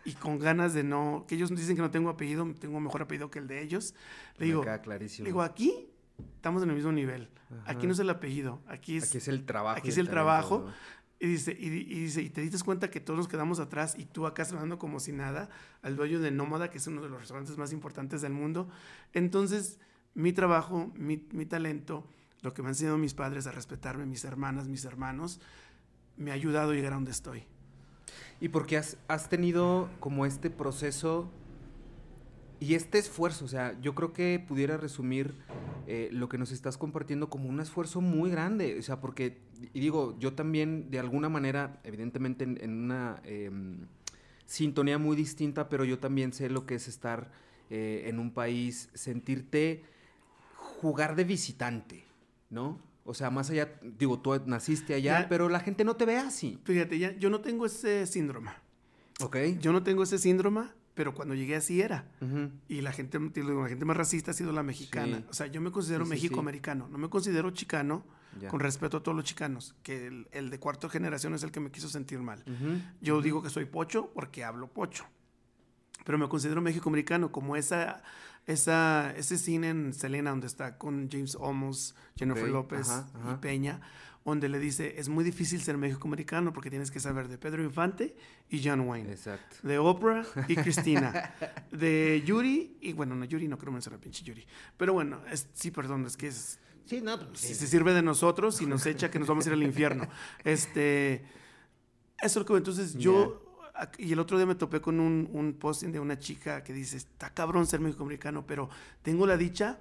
Y con ganas de no, que ellos dicen que no tengo apellido, tengo mejor apellido que el de ellos. Le digo, Le digo, aquí estamos en el mismo nivel. Aquí no es el apellido, aquí es, es el trabajo. Aquí es el trabajo. Y dice, y, te dices cuenta que todos nos quedamos atrás y tú acá trabajando como si nada, al dueño de Nómada, que es uno de los restaurantes más importantes del mundo. Entonces, mi trabajo, mi, mi talento, lo que me han enseñado mis padres a respetarme, mis hermanas, mis hermanos, me ha ayudado a llegar a donde estoy. Y porque has, tenido como este proceso y este esfuerzo, o sea, yo creo que pudiera resumir eh, lo que nos estás compartiendo como un esfuerzo muy grande, o sea, porque, y digo, yo también de alguna manera, evidentemente en, una em, sintonía muy distinta, pero yo también sé lo que es estar eh, en un país, sentirte jugar de visitante, ¿no? O sea, más allá, digo, tú naciste allá, pero la gente no te ve así. Fíjate, ya, yo no tengo ese síndrome. Ok. Yo no tengo ese síndrome, pero cuando llegué así era. Y la gente, la gente más racista ha sido la mexicana. O sea, yo me considero mexico-americano. no me considero chicano, con respeto a todos los chicanos, que el, de cuarta generación es el que me quiso sentir mal. Yo digo que soy pocho porque hablo pocho pero me considero mexicoamericano, americano, como esa esa, ese cine en Selena donde está con James Olmos, Jennifer López y Peña, donde le dice, es muy difícil ser México-americano porque tienes que saber de Pedro Infante y John Wayne. Exacto. De Oprah y Cristina. de Yuri y, bueno, no, Yuri no creo que la pinche Yuri. Pero bueno, sí, perdón, es que es... Sí, no, pero pues, Si se sirve de nosotros y nos echa que nos vamos a ir al infierno. Este... Eso es lo que entonces yo y el otro día me topé con un, un posting de una chica que dice, está cabrón ser mexicoamericano, pero tengo la dicha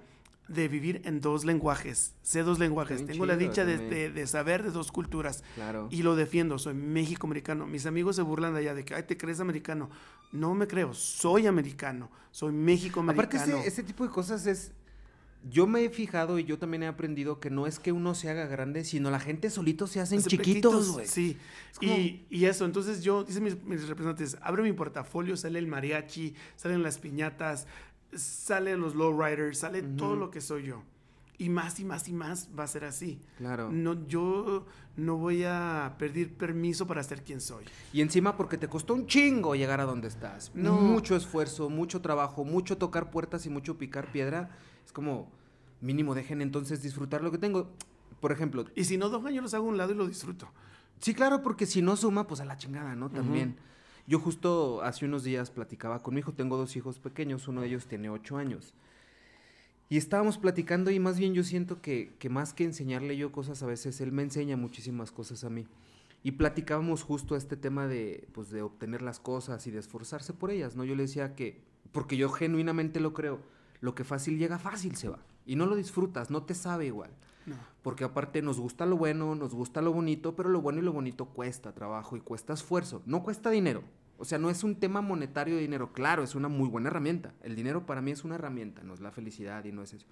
de vivir en dos lenguajes, sé dos lenguajes, tengo la dicha de, de, saber de dos culturas claro. y lo defiendo, soy méxico mis amigos se burlan de allá de que, ay, te crees americano, no me creo, soy americano, soy méxico Aparte ese tipo de cosas es, yo me he fijado y yo también he aprendido que no es que uno se haga grande, sino la gente solito se hacen chiquitos, Sí. y, y, eso, entonces yo, dicen mis, representantes, abre mi portafolio, sale el mariachi, salen las piñatas, salen los lowriders, sale todo lo que soy yo. Y más y más y más va a ser así. Claro. No, yo no voy a pedir permiso para ser quien soy. Y encima porque te costó un chingo llegar a donde estás. No. Mucho esfuerzo, mucho trabajo, mucho tocar puertas y mucho picar piedra es como, mínimo dejen entonces disfrutar lo que tengo. Por ejemplo. Y si no, dos años los hago a un lado y lo disfruto. Sí, claro, porque si no suma, pues a la chingada, ¿no? También. Yo justo hace unos días platicaba con mi hijo, tengo dos hijos pequeños, uno de ellos tiene ocho años. Y estábamos platicando y más bien yo siento que, más que enseñarle yo cosas a veces, él me enseña muchísimas cosas a mí. Y platicábamos justo este tema de, pues, de obtener las cosas y de esforzarse por ellas, ¿no? Yo le decía que, porque yo genuinamente lo creo, lo que fácil llega, fácil se va. Y no lo disfrutas, no te sabe igual. Porque aparte nos gusta lo bueno, nos gusta lo bonito, pero lo bueno y lo bonito cuesta trabajo y cuesta esfuerzo. No cuesta dinero. O sea, no es un tema monetario de dinero. Claro, es una muy buena herramienta. El dinero para mí es una herramienta, no es la felicidad y no es eso.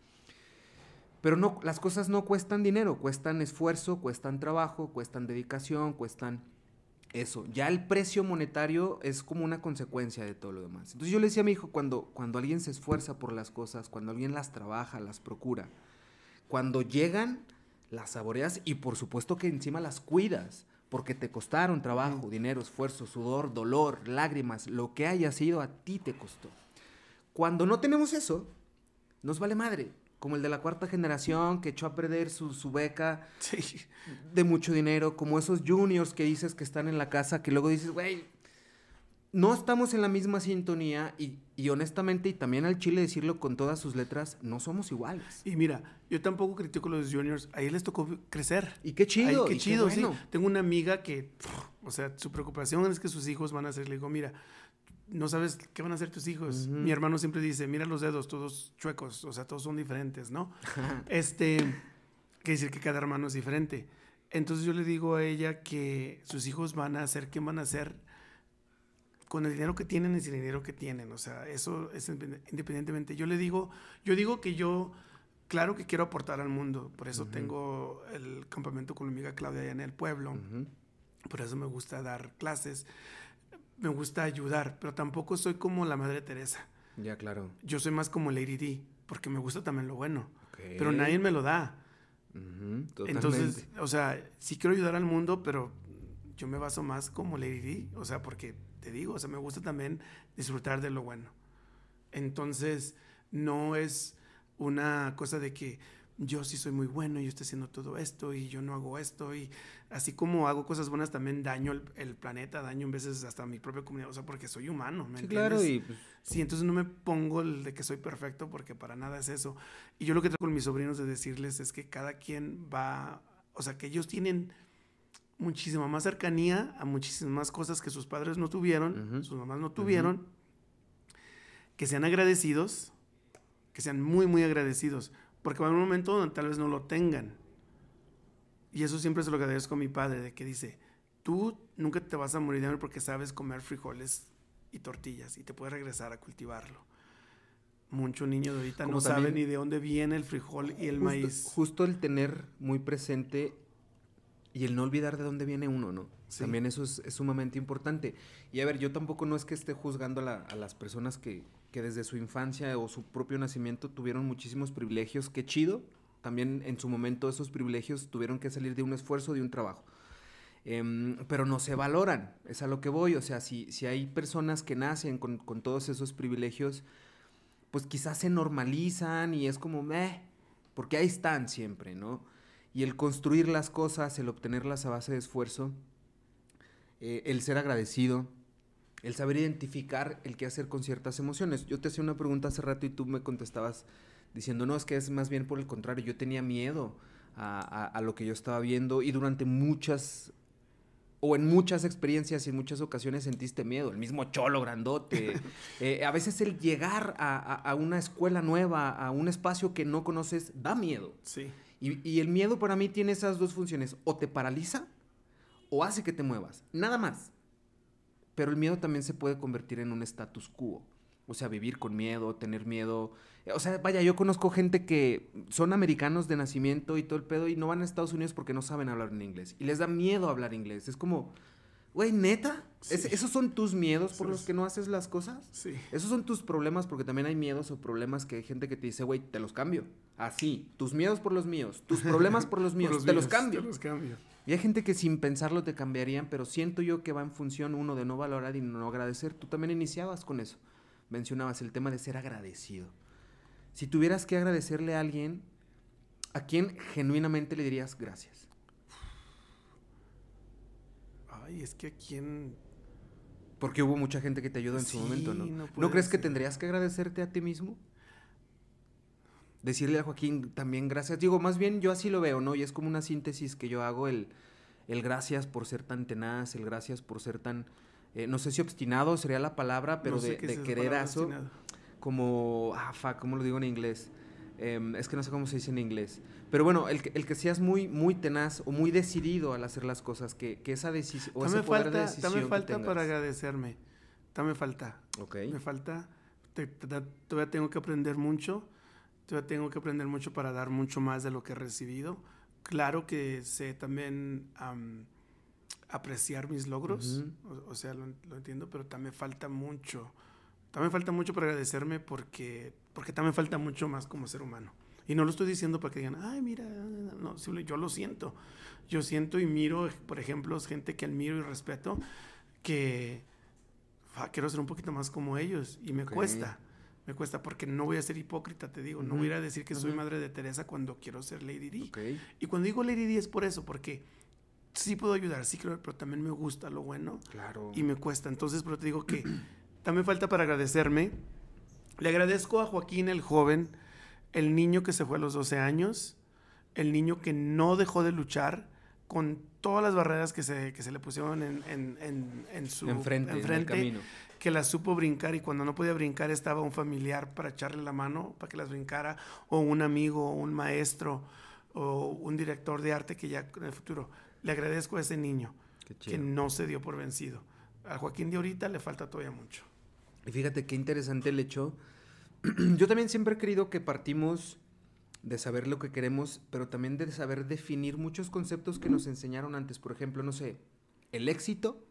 Pero no, las cosas no cuestan dinero, cuestan esfuerzo, cuestan trabajo, cuestan dedicación, cuestan eso, ya el precio monetario es como una consecuencia de todo lo demás. Entonces yo le decía a mi hijo, cuando, cuando alguien se esfuerza por las cosas, cuando alguien las trabaja, las procura, cuando llegan, las saboreas y por supuesto que encima las cuidas, porque te costaron trabajo, dinero, esfuerzo, sudor, dolor, lágrimas, lo que haya sido a ti te costó. Cuando no tenemos eso, nos vale madre como el de la cuarta generación que echó a perder su, beca de mucho dinero, como esos juniors que dices que están en la casa, que luego dices, güey, no estamos en la misma sintonía y, y, honestamente, y también al Chile decirlo con todas sus letras, no somos iguales. Y mira, yo tampoco critico a los juniors, ahí les tocó crecer. Y qué chido. qué chido, sí. Tengo una amiga que, o sea, su preocupación es que sus hijos van a ser, le digo, mira, no sabes qué van a hacer tus hijos. Mi hermano siempre dice, mira los dedos, todos chuecos, o sea, todos son diferentes, ¿no? este, ...que decir que cada hermano es diferente. Entonces yo le digo a ella que sus hijos van a hacer, ¿qué van a hacer? Con el dinero que tienen sin el dinero que tienen, o sea, eso es independientemente. Yo le digo, yo digo que yo, claro que quiero aportar al mundo, por eso tengo el campamento con mi amiga Claudia allá en el pueblo, por eso me gusta dar clases me gusta ayudar, pero tampoco soy como la Madre Teresa. Ya, claro. Yo soy más como Lady D, porque me gusta también lo bueno. Pero nadie me lo da. Entonces, o sea, sí quiero ayudar al mundo, pero yo me baso más como Lady D, o sea, porque te digo, o sea, me gusta también disfrutar de lo bueno. Entonces, no es una cosa de que yo sí soy muy bueno y yo estoy haciendo todo esto y yo no hago esto y así como hago cosas buenas también daño el, planeta, daño en veces hasta mi propia comunidad, o sea, porque soy humano, ¿me sí, Claro, y pues, Sí, entonces no me pongo el de que soy perfecto porque para nada es eso. Y yo lo que trato con mis sobrinos de decirles es que cada quien va, o sea, que ellos tienen muchísima más cercanía a muchísimas más cosas que sus padres no tuvieron, sus mamás no tuvieron, que sean agradecidos, que sean muy, muy agradecidos. Porque va a haber un momento donde tal vez no lo tengan. Y eso siempre es lo que agradezco a mi padre, de que dice, tú nunca te vas a morir de hambre porque sabes comer frijoles y tortillas y te puedes regresar a cultivarlo. Mucho niño de ahorita no sabe ni de dónde viene el frijol y el maíz. Justo el tener muy presente y el no olvidar de dónde viene uno, ¿no? También eso es, sumamente importante. Y a ver, yo tampoco no es que esté juzgando a, las personas que, desde su infancia o su propio nacimiento tuvieron muchísimos privilegios. Qué chido. También en su momento esos privilegios tuvieron que salir de un esfuerzo, de un trabajo. Em, pero no se valoran, es a lo que voy. O sea, si, si hay personas que nacen con, con todos esos privilegios, pues quizás se normalizan y es como, meh, porque ahí están siempre, ¿no? Y el construir las cosas, el obtenerlas a base de esfuerzo, eh, el ser agradecido, el saber identificar el qué hacer con ciertas emociones. Yo te hacía una pregunta hace rato y tú me contestabas diciendo, no, es que es más bien por el contrario, yo tenía miedo a, lo que yo estaba viendo y durante muchas o en muchas experiencias y en muchas ocasiones sentiste miedo, el mismo cholo grandote. Eh, a veces el llegar a, a, una escuela nueva, a un espacio que no conoces, da miedo. Sí. Y, el miedo para mí tiene esas dos funciones, o te paraliza o hace que te muevas, nada más. Pero el miedo también se puede convertir en un status quo. O sea, vivir con miedo, tener miedo. O sea, vaya, yo conozco gente que son americanos de nacimiento y todo el pedo y no van a Estados Unidos porque no saben hablar en inglés. Y les da miedo hablar inglés. Es como, Güey, neta. ¿Esos son tus miedos por los que no haces las cosas? Sí. ¿Esos son tus problemas? Porque también hay miedos o problemas que hay gente que te dice, güey, te los cambio. Así. Tus miedos por los míos. Tus problemas por los míos. te los cambio. Te los cambio. Y hay gente que sin pensarlo te cambiarían, pero siento yo que va en función, uno, de no valorar y no agradecer. Tú también iniciabas con eso. Mencionabas el tema de ser agradecido. Si tuvieras que agradecerle a alguien, ¿a quién genuinamente le dirías gracias? y es que a quién... Porque hubo mucha gente que te ayudó en su momento, ¿no? ¿No, crees que tendrías que agradecerte a ti mismo? Decirle a Joaquín también gracias. Digo, más bien yo así lo veo, ¿no? Y es como una síntesis que yo hago, el, gracias por ser tan tenaz, el gracias por ser tan... Eh, no sé si obstinado sería la palabra, pero de, de quererazo. Como, ah, fa, ¿cómo lo digo en inglés? Em, es que no sé cómo se dice en inglés. Pero bueno, el, el, que seas muy, muy tenaz o muy decidido al hacer las cosas, que, esa decisión o falta, falta para agradecerme. también falta. Me falta. todavía tengo que aprender mucho. Todavía tengo que aprender mucho para dar mucho más de lo que he recibido. Claro que sé también apreciar mis logros. o, sea, lo, entiendo, pero también falta mucho también falta mucho para agradecerme porque, porque también falta mucho más como ser humano. Y no lo estoy diciendo para que digan, ay, mira, no, yo lo siento. Yo siento y miro, por ejemplo, gente que admiro y respeto, que ah, quiero ser un poquito más como ellos y me cuesta. Me cuesta porque no voy a ser hipócrita, te digo. No voy a, decir que soy madre de Teresa cuando quiero ser Lady D. Y cuando digo Lady D es por eso, porque sí puedo ayudar, sí creo, pero también me gusta lo bueno. Claro. Y me cuesta. Entonces, pero te digo que. también falta para agradecerme. Le agradezco a Joaquín el joven, el niño que se fue a los 12 años, el niño que no dejó de luchar con todas las barreras que se, le pusieron en, su en el camino. que las supo brincar y cuando no podía brincar estaba un familiar para echarle la mano, para que las brincara, o un amigo, o un maestro, o un director de arte que ya en el futuro. Le agradezco a ese niño que no se dio por vencido. A Joaquín de ahorita le falta todavía mucho. Y fíjate qué interesante el hecho. Yo también siempre he querido que partimos de saber lo que queremos, pero también de saber definir muchos conceptos que nos enseñaron antes. Por ejemplo, no sé, el éxito.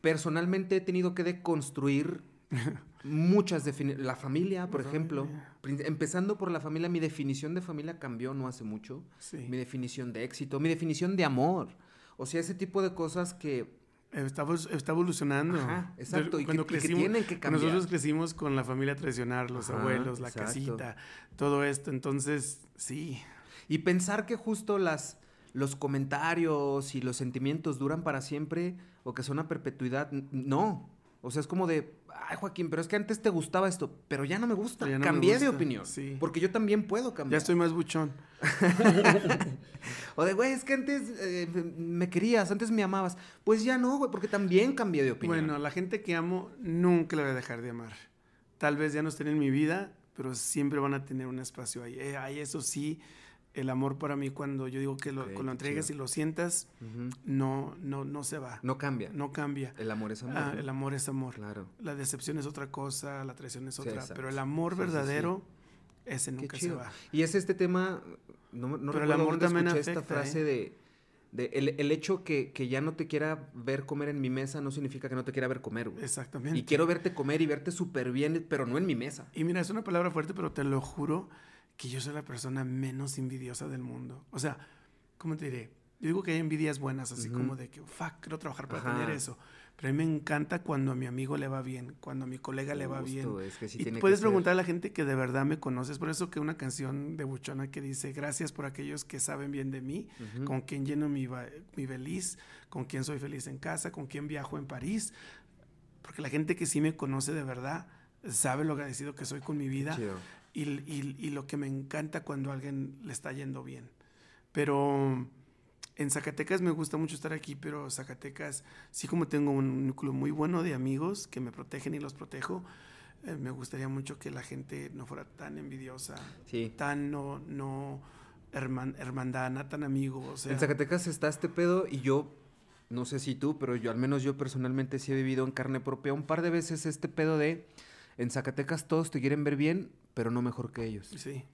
Personalmente he tenido que deconstruir muchas definiciones. La familia, por ejemplo. Empezando por la familia, mi definición de familia cambió no hace mucho. Mi definición de éxito, mi definición de amor. O sea, ese tipo de cosas que Está, evolucionando. exacto. Cuando y que, crecimos, Nosotros crecimos con la familia tradicional, los abuelos, la casita, todo esto. Entonces, sí. Y pensar que justo las, los comentarios y los sentimientos duran para siempre o que son a perpetuidad, no. O sea, es como de, ay, Joaquín, pero es que antes te gustaba esto, pero ya no me gusta. Cambié de opinión. Sí. Porque yo también puedo cambiar. Ya estoy más buchón. o de, güey, es que antes eh, me querías, antes me amabas. Pues ya no, güey, porque también cambié de opinión. Bueno, la gente que amo nunca la voy a dejar de amar. Tal vez ya no estén en mi vida, pero siempre van a tener un espacio ahí. Eh, ay, eso sí el amor para mí cuando yo digo que lo, entregues y lo sientas, no, no, no se va. No cambia. No cambia. El amor es amor. Ah, el amor es amor. Claro. La decepción es otra cosa, la traición es otra. pero el amor verdadero, ese nunca se va. Y es este tema, no, no pero el amor esta frase ¿eh? de... el, hecho que, que, ya no te quiera ver comer en mi mesa no significa que no te quiera ver comer, Exactamente. Y quiero verte comer y verte súper bien, pero no en mi mesa. Y mira, es una palabra fuerte, pero te lo juro que yo soy la persona menos envidiosa del mundo. O sea, ¿cómo te diré? Yo digo que hay envidias buenas, así como de que, fuck, quiero trabajar para tener eso. Pero a mí me encanta cuando a mi amigo le va bien, cuando a mi colega le va bien. y puedes preguntar a la gente que de verdad me conoce. por eso que una canción de Buchona que dice, gracias por aquellos que saben bien de mí, con quien lleno mi, mi feliz, con quien soy feliz en casa, con quien viajo en París. Porque la gente que sí me conoce de verdad sabe lo agradecido que soy con mi vida y, lo que me encanta cuando a alguien le está yendo bien. Pero en Zacatecas me gusta mucho estar aquí, pero Zacatecas, sí como tengo un núcleo muy bueno de amigos que me protegen y los protejo, eh, me gustaría mucho que la gente no fuera tan envidiosa, tan no, no herman, hermandana, tan amigo. En Zacatecas está este pedo y yo no sé si tú, pero yo al menos yo personalmente sí he vivido en carne propia un par de veces este pedo de en Zacatecas todos te quieren ver bien, pero no mejor que ellos. Sí.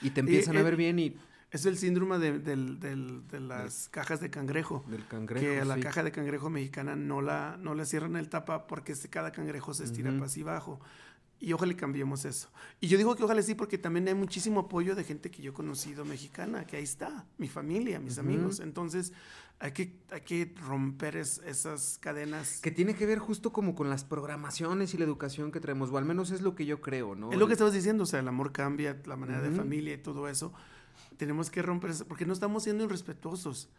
Y te empiezan a ver bien y... Es el síndrome de, las cajas de cangrejo. Del cangrejo. Que a la caja de cangrejo mexicana no la, no le cierran el tapa porque cada cangrejo se estira para así abajo. Y ojalá cambiemos eso. Y yo digo que ojalá sí, porque también hay muchísimo apoyo de gente que yo he conocido mexicana, que ahí está, mi familia, mis amigos. Entonces, hay que, hay que romper esas cadenas. Que tiene que ver justo como con las programaciones y la educación que traemos, o al menos es lo que yo creo, ¿no? Es lo que estabas diciendo, o sea, el amor cambia, la manera de familia y todo eso. Tenemos que romper eso, porque no estamos siendo irrespetuosos.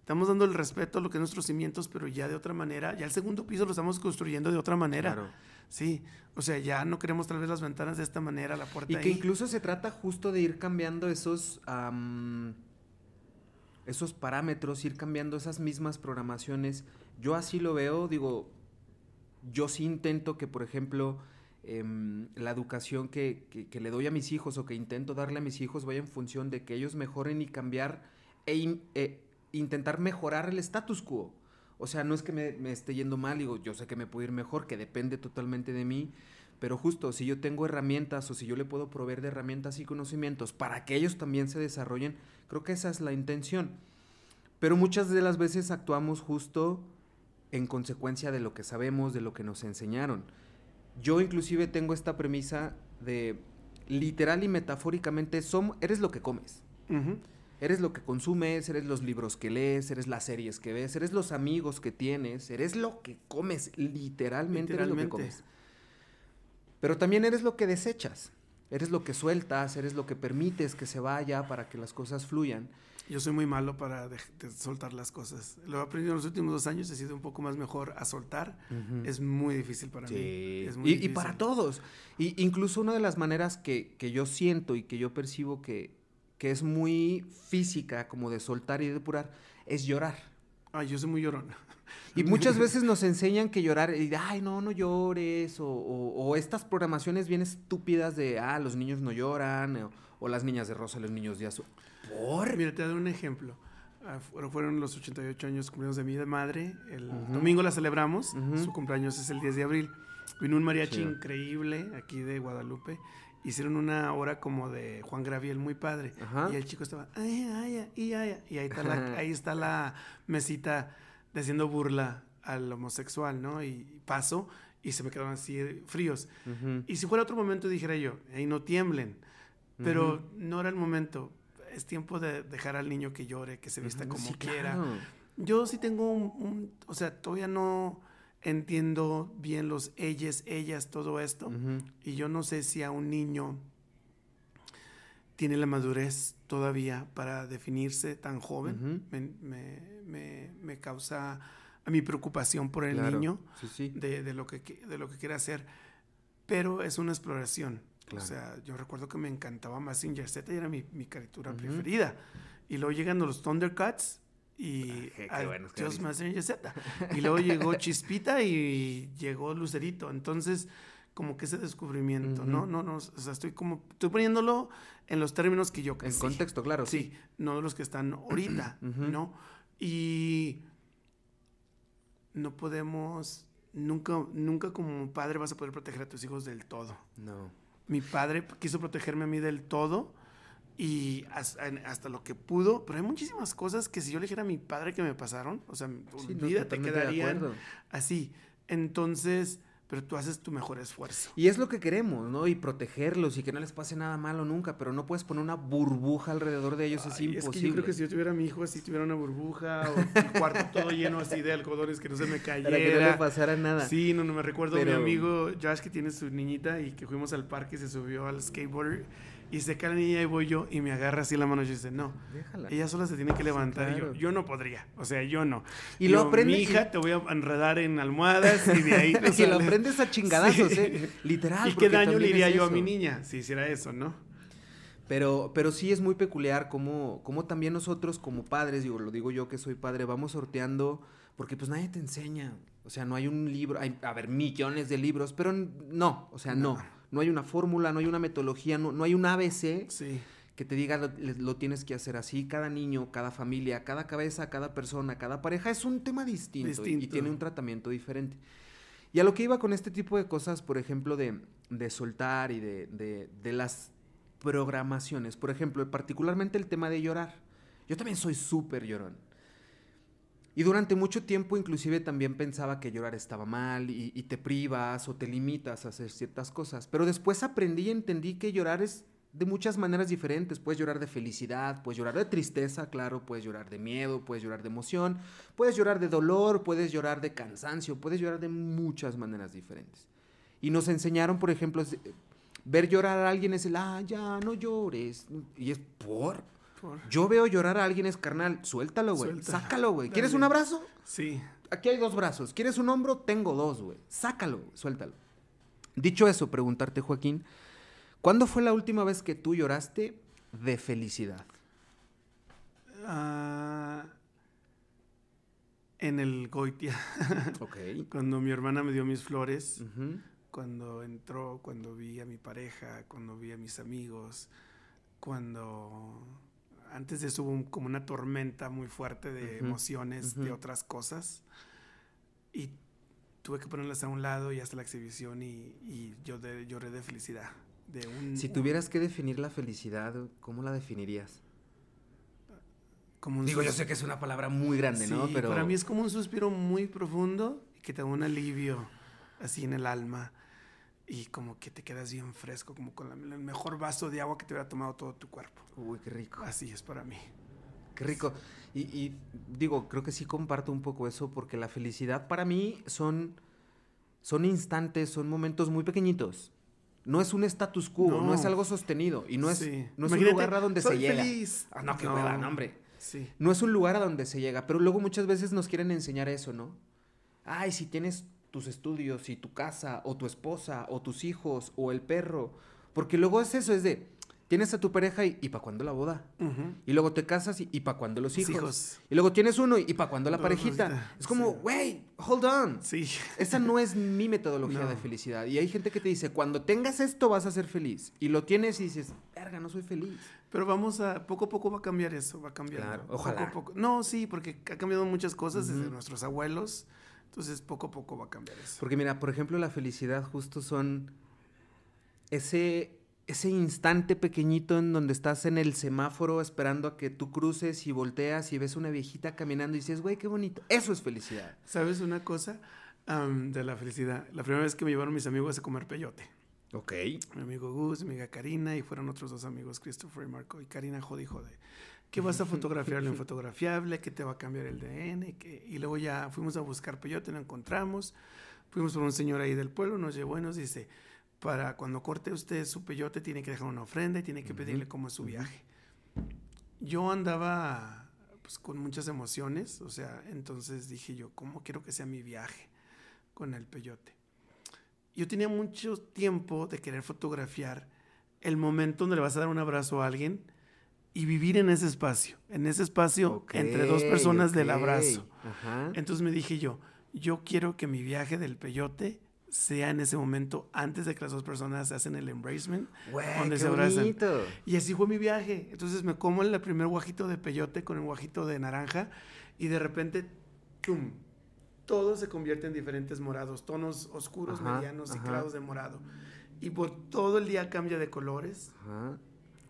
Estamos dando el respeto a lo que es nuestros cimientos, pero ya de otra manera, ya el segundo piso lo estamos construyendo de otra manera. Claro. Sí, o sea, ya no queremos tal las ventanas de esta manera, la puerta. Y que incluso se trata justo de ir cambiando esos esos parámetros, ir cambiando esas mismas programaciones. Yo así lo veo, digo, yo sí intento que, por ejemplo, em, la educación que, le doy a mis hijos o que intento darle a mis hijos vaya en función de que ellos mejoren y cambiar e, e intentar mejorar el status quo. O sea, no es que me, me, esté yendo mal, digo, yo sé que me puedo ir mejor, que depende totalmente de mí, pero justo, si yo tengo herramientas o si yo le puedo proveer de herramientas y conocimientos para que ellos también se desarrollen, creo que esa es la intención. Pero muchas de las veces actuamos justo en consecuencia de lo que sabemos, de lo que nos enseñaron. Yo inclusive tengo esta premisa de literal y metafóricamente, son, eres lo que comes. Eres lo que consumes, eres los libros que lees, eres las series que ves, eres los amigos que tienes, eres lo que comes, literalmente, literalmente. eres lo que comes. Pero también eres lo que desechas, eres lo que sueltas, eres lo que permites que se vaya para que las cosas fluyan. Yo soy muy malo para soltar las cosas. Lo he aprendido en los últimos dos años, he sido un poco más mejor a soltar. Es muy difícil para mí. y, para todos. Y incluso una de las maneras que, yo siento y que yo percibo que, que es muy física, como de soltar y depurar, es llorar. Ay, yo soy muy llorona. Y muchas veces nos enseñan que llorar, y, ay, no, no llores, o, estas programaciones bien estúpidas de, ah, los niños no lloran, o, las niñas de rosa, los niños de azul. ¿Por? Mira, te doy un ejemplo. Ah, fueron los 88 años cumplidos de mi madre, el domingo la celebramos, su cumpleaños es el 10 de abril. Vino un mariachi increíble aquí de Guadalupe hicieron una hora como de Juan Graviel muy padre. Y el chico estaba, y ahí está la, mesita haciendo burla al homosexual, ¿no? Y paso y se me quedaron así fríos. Y si fuera otro momento dijera yo, ahí no tiemblen, pero no era el momento. Es tiempo de dejar al niño que llore, que se vista como quiera. Yo sí tengo un, o sea, todavía no entiendo bien los ellos ellas, todo esto. Y yo no sé si a un niño tiene la madurez todavía para definirse tan joven. me, me, me, causa a mi preocupación por el niño De, de, lo que, de lo que quiere hacer. Pero es una exploración. O sea, yo recuerdo que me encantaba Massinger Z y era mi, mi caricatura preferida. Y luego llegan los Thundercats y ah, y luego llegó Chispita y llegó Lucerito. Entonces, como que ese descubrimiento, ¿no? No, no, o sea, estoy como, estoy poniéndolo en los términos que yo En contexto, claro. Sí, no los que están ahorita, ¿no? Y no podemos, nunca, nunca como padre vas a poder proteger a tus hijos del todo. No. Mi padre quiso protegerme a mí del todo y hasta, lo que pudo, pero hay muchísimas cosas que si yo le dijera a mi padre que me pasaron, o sea, sí, vida te quedarían así. Entonces, pero tú haces tu mejor esfuerzo. Y es lo que queremos, ¿no? Y protegerlos y que no les pase nada malo nunca, pero no puedes poner una burbuja alrededor de ellos, es imposible. Es que yo creo que si yo tuviera a mi hijo así, tuviera una burbuja o un cuarto todo lleno así de algodones que no se me cayera. Para que no le pasara nada. Sí, no, no me recuerdo pero... mi amigo Josh que tiene su niñita y que fuimos al parque y se subió al skateboard y se cae la niña y voy yo y me agarra así la mano y dice, no, Déjala. ella sola se tiene que levantar. yo, yo no podría, o sea, yo no. Y lo aprendes. Mi hija, te voy a enredar en almohadas y de ahí. O lo aprendes a chingadazos, ¿eh? Literal. ¿Y qué daño le iría yo a mi niña si hiciera eso, no? Pero, pero sí es muy peculiar cómo, cómo también nosotros como padres, digo, lo digo yo que soy padre, vamos sorteando, porque pues nadie te enseña. O sea, no hay un libro, hay, a ver, millones de libros, pero no, o sea, no. No hay una fórmula, no hay una metodología, no, hay un ABC que te diga lo, tienes que hacer así. Cada niño, cada familia, cada cabeza, cada persona, cada pareja es un tema distinto, Y, tiene un tratamiento diferente. Y a lo que iba con este tipo de cosas, por ejemplo, de, de soltar y de, de, de, las programaciones. Por ejemplo, particularmente el tema de llorar. Yo también soy súper llorón. Y durante mucho tiempo inclusive también pensaba que llorar estaba mal y, te privas o te limitas a hacer ciertas cosas. Pero después aprendí y entendí que llorar es de muchas maneras diferentes. Puedes llorar de felicidad, puedes llorar de tristeza, claro, puedes llorar de miedo, puedes llorar de emoción, puedes llorar de dolor, puedes llorar de cansancio, puedes llorar de muchas maneras diferentes. Y nos enseñaron, por ejemplo, ver llorar a alguien es el, ah, ya, no llores. Y es por... Yo veo llorar a alguien, es carnal, suéltalo, güey. Sácalo, güey. ¿Quieres un abrazo? Sí. Aquí hay dos brazos. ¿Quieres un hombro? Tengo dos, güey. Sácalo, suéltalo. Dicho eso, preguntarte, Joaquín, ¿cuándo fue la última vez que tú lloraste de felicidad? Ah, en el Goitia. ok. Cuando mi hermana me dio mis flores. cuando entró, cuando vi a mi pareja, cuando vi a mis amigos, cuando antes de eso hubo como una tormenta muy fuerte de emociones, de otras cosas. Y tuve que ponerlas a un lado y hasta la exhibición y, yo lloré de felicidad. si tuvieras que definir la felicidad, ¿cómo la definirías? Como Digo, yo sé que es una palabra muy grande, ¿no? Pero para mí es como un suspiro muy profundo y que te da un alivio así en el alma y como que te quedas bien fresco, como con el mejor vaso de agua que te hubiera tomado todo tu cuerpo. Uy, qué rico. Así es para mí. Qué rico. Y, digo, creo que sí comparto un poco eso porque la felicidad para mí son, son instantes, son momentos muy pequeñitos. No es un status quo, no, es algo sostenido y no es, no es un lugar a donde se llega. Ah, no, qué no. hombre. Sí. No es un lugar a donde se llega, pero luego muchas veces nos quieren enseñar eso, ¿no? Ay, si tienes tus estudios y tu casa o tu esposa o tus hijos o el perro. Porque luego es eso, es de, tienes a tu pareja y, ¿y para cuándo la boda? Y luego te casas y, ¿y para cuándo los hijos? Y luego tienes uno y, ¿y para cuándo la parejita? es como, güey, hold on. Sí. Esa no es mi metodología de felicidad. Y hay gente que te dice, cuando tengas esto vas a ser feliz. Y lo tienes y dices, verga, no soy feliz. Pero vamos a, poco a poco va a cambiar eso, va a cambiar. ojalá. Poco No, sí, porque ha cambiado muchas cosas desde nuestros abuelos entonces poco a poco va a cambiar eso. Porque mira, por ejemplo, la felicidad justo son ese, ese instante pequeñito en donde estás en el semáforo esperando a que tú cruces y volteas y ves una viejita caminando y dices, güey, qué bonito. Eso es felicidad. ¿Sabes una cosa de la felicidad? La primera vez que me llevaron mis amigos a comer peyote. Ok. Mi amigo Gus, mi amiga Karina y fueron otros dos amigos, Christopher y Marco. Y Karina jode y que vas a fotografiar lo Fotografiable, que te va a cambiar el DN, y luego ya fuimos a buscar peyote, pues lo encontramos, fuimos por un señor ahí del pueblo, nos llevó y nos dice, para cuando corte usted su peyote tiene que dejar una ofrenda y tiene que pedirle cómo es su viaje. Yo andaba pues, con muchas emociones, o sea, entonces dije yo, ¿cómo quiero que sea mi viaje con el peyote? Yo tenía mucho tiempo de querer fotografiar el momento donde le vas a dar un abrazo a alguien y vivir en ese espacio, en ese espacio entre dos personas del abrazo. Entonces me dije yo, yo quiero que mi viaje del peyote sea en ese momento antes de que las dos personas hacen el embracement, donde qué se abrazan. Bonito. Y así fue mi viaje. Entonces me como el primer guajito de peyote con el guajito de naranja y de repente, ¡tum! Todo se convierte en diferentes morados, tonos oscuros, medianos y claros de morado. Y por todo el día cambia de colores.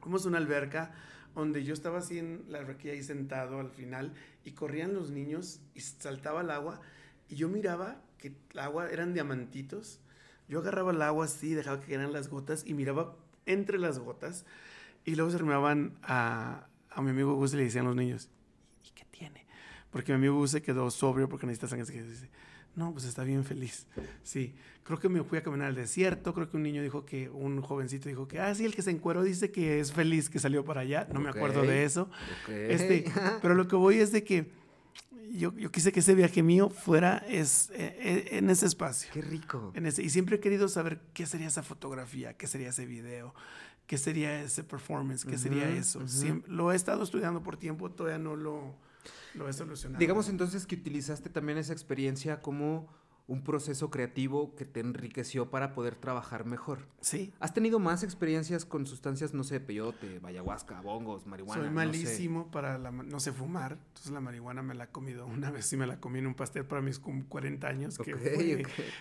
como es una alberca donde yo estaba así en la raquilla ahí sentado al final y corrían los niños y saltaba el agua y yo miraba que el agua eran diamantitos. Yo agarraba el agua así, dejaba que eran las gotas y miraba entre las gotas y luego se armaban a, mi amigo Gus y le decían los niños, ¿y qué tiene? Porque mi amigo Gus se quedó sobrio porque necesita sangre. dice, no, pues está bien feliz. Sí, creo que me fui a caminar al desierto, creo que un niño dijo que, un jovencito dijo que, ah, sí, el que se encuero dice que es feliz que salió para allá, no me acuerdo de eso. Este, pero lo que voy es de que yo, quise que ese viaje mío fuera es, e, e, en ese espacio. Qué rico. En ese, y siempre he querido saber qué sería esa fotografía, qué sería ese video, qué sería ese performance, qué sería eso. lo he estado estudiando por tiempo, todavía no lo lo he solucionado. Digamos entonces que utilizaste también esa experiencia como un proceso creativo que te enriqueció para poder trabajar mejor. Sí. ¿Has tenido más experiencias con sustancias, no sé, peyote, ayahuasca, hongos, marihuana? Soy malísimo para, no sé, fumar. Entonces la marihuana me la he comido una vez y me la comí en un pastel para mis 40 años, que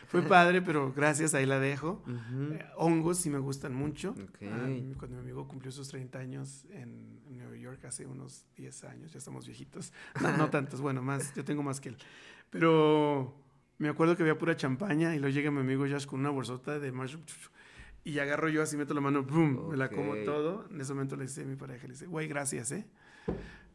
fue, padre, pero gracias, ahí la dejo. Eh, hongos sí me gustan mucho. Okay. Ah, cuando mi amigo cumplió sus 30 años en Nueva York hace unos 10 años, ya estamos viejitos. No, no tantos, bueno, más, yo tengo más que él. Pero me acuerdo que había pura champaña y luego llega mi amigo Josh con una bolsota de Y agarro yo así, meto la mano, boom, me la como todo. En ese momento le dice a mi pareja, le dice, güey, gracias, ¿eh?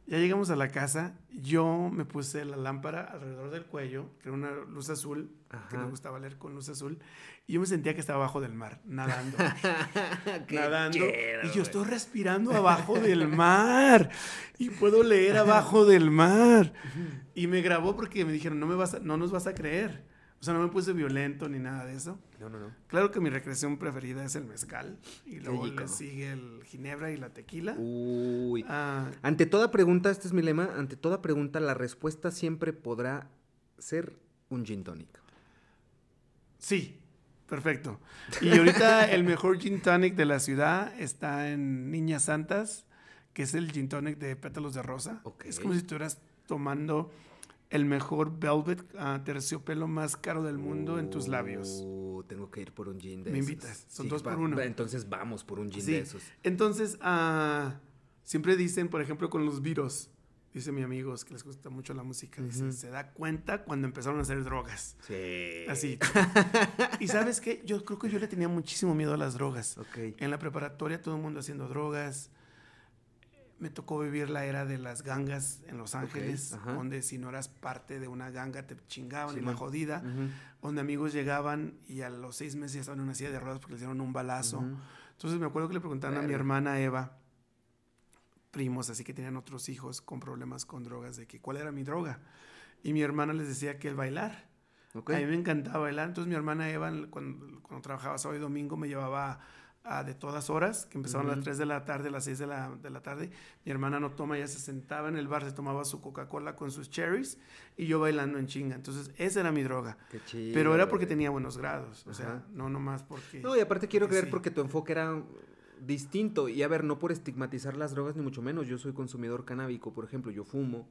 Ya llegamos a la casa, yo me puse la lámpara alrededor del cuello, que era una luz azul, que me gustaba leer con luz azul, y yo me sentía que estaba abajo del mar, nadando. nadando. y yo estoy respirando abajo del mar, y puedo leer abajo del mar. Y me grabó porque me dijeron, no, me vas no nos vas a creer. O sea, no me puse violento ni nada de eso. No, no, no. Claro que mi recreación preferida es el mezcal. Y luego le sigue el ginebra y la tequila. Uy. Ah. ante toda pregunta, este es mi lema, ante toda pregunta la respuesta siempre podrá ser un gin tonic. Sí, perfecto. Y ahorita el mejor gin tonic de la ciudad está en Niñas Santas, que es el gin tonic de pétalos de rosa. Es como si estuvieras tomando el mejor velvet ah, terciopelo más caro del mundo en tus labios. Uh, tengo que ir por un jean de Me esos. Me invitas, son dos por uno. entonces vamos por un jean de esos. Entonces, ah, siempre dicen, por ejemplo, con los virus, dice mi amigo, que les gusta mucho la música, se da cuenta cuando empezaron a hacer drogas. Sí. Así. y sabes qué, yo creo que yo le tenía muchísimo miedo a las drogas. En la preparatoria todo el mundo haciendo drogas me tocó vivir la era de las gangas en Los Ángeles, donde si no eras parte de una ganga te chingaban y la jodida, donde amigos llegaban y a los seis meses ya estaban en una silla de ruedas porque le hicieron un balazo. Entonces me acuerdo que le preguntaron a mi hermana Eva, primos, así que tenían otros hijos con problemas con drogas, de que cuál era mi droga. Y mi hermana les decía que el bailar. A mí me encantaba bailar. Entonces mi hermana Eva, cuando, trabajaba sábado y domingo, me llevaba de todas horas, que empezaron las 3 de la tarde, a las 6 de la, tarde. Mi hermana no toma, ella se sentaba en el bar, se tomaba su Coca-Cola con sus cherries y yo bailando en chinga. Entonces, esa era mi droga. Pero era porque tenía buenos grados, o sea, no nomás porque... No, y aparte quiero creer porque tu enfoque era distinto. Y a ver, no por estigmatizar las drogas, ni mucho menos. Yo soy consumidor canábico, por ejemplo, yo fumo.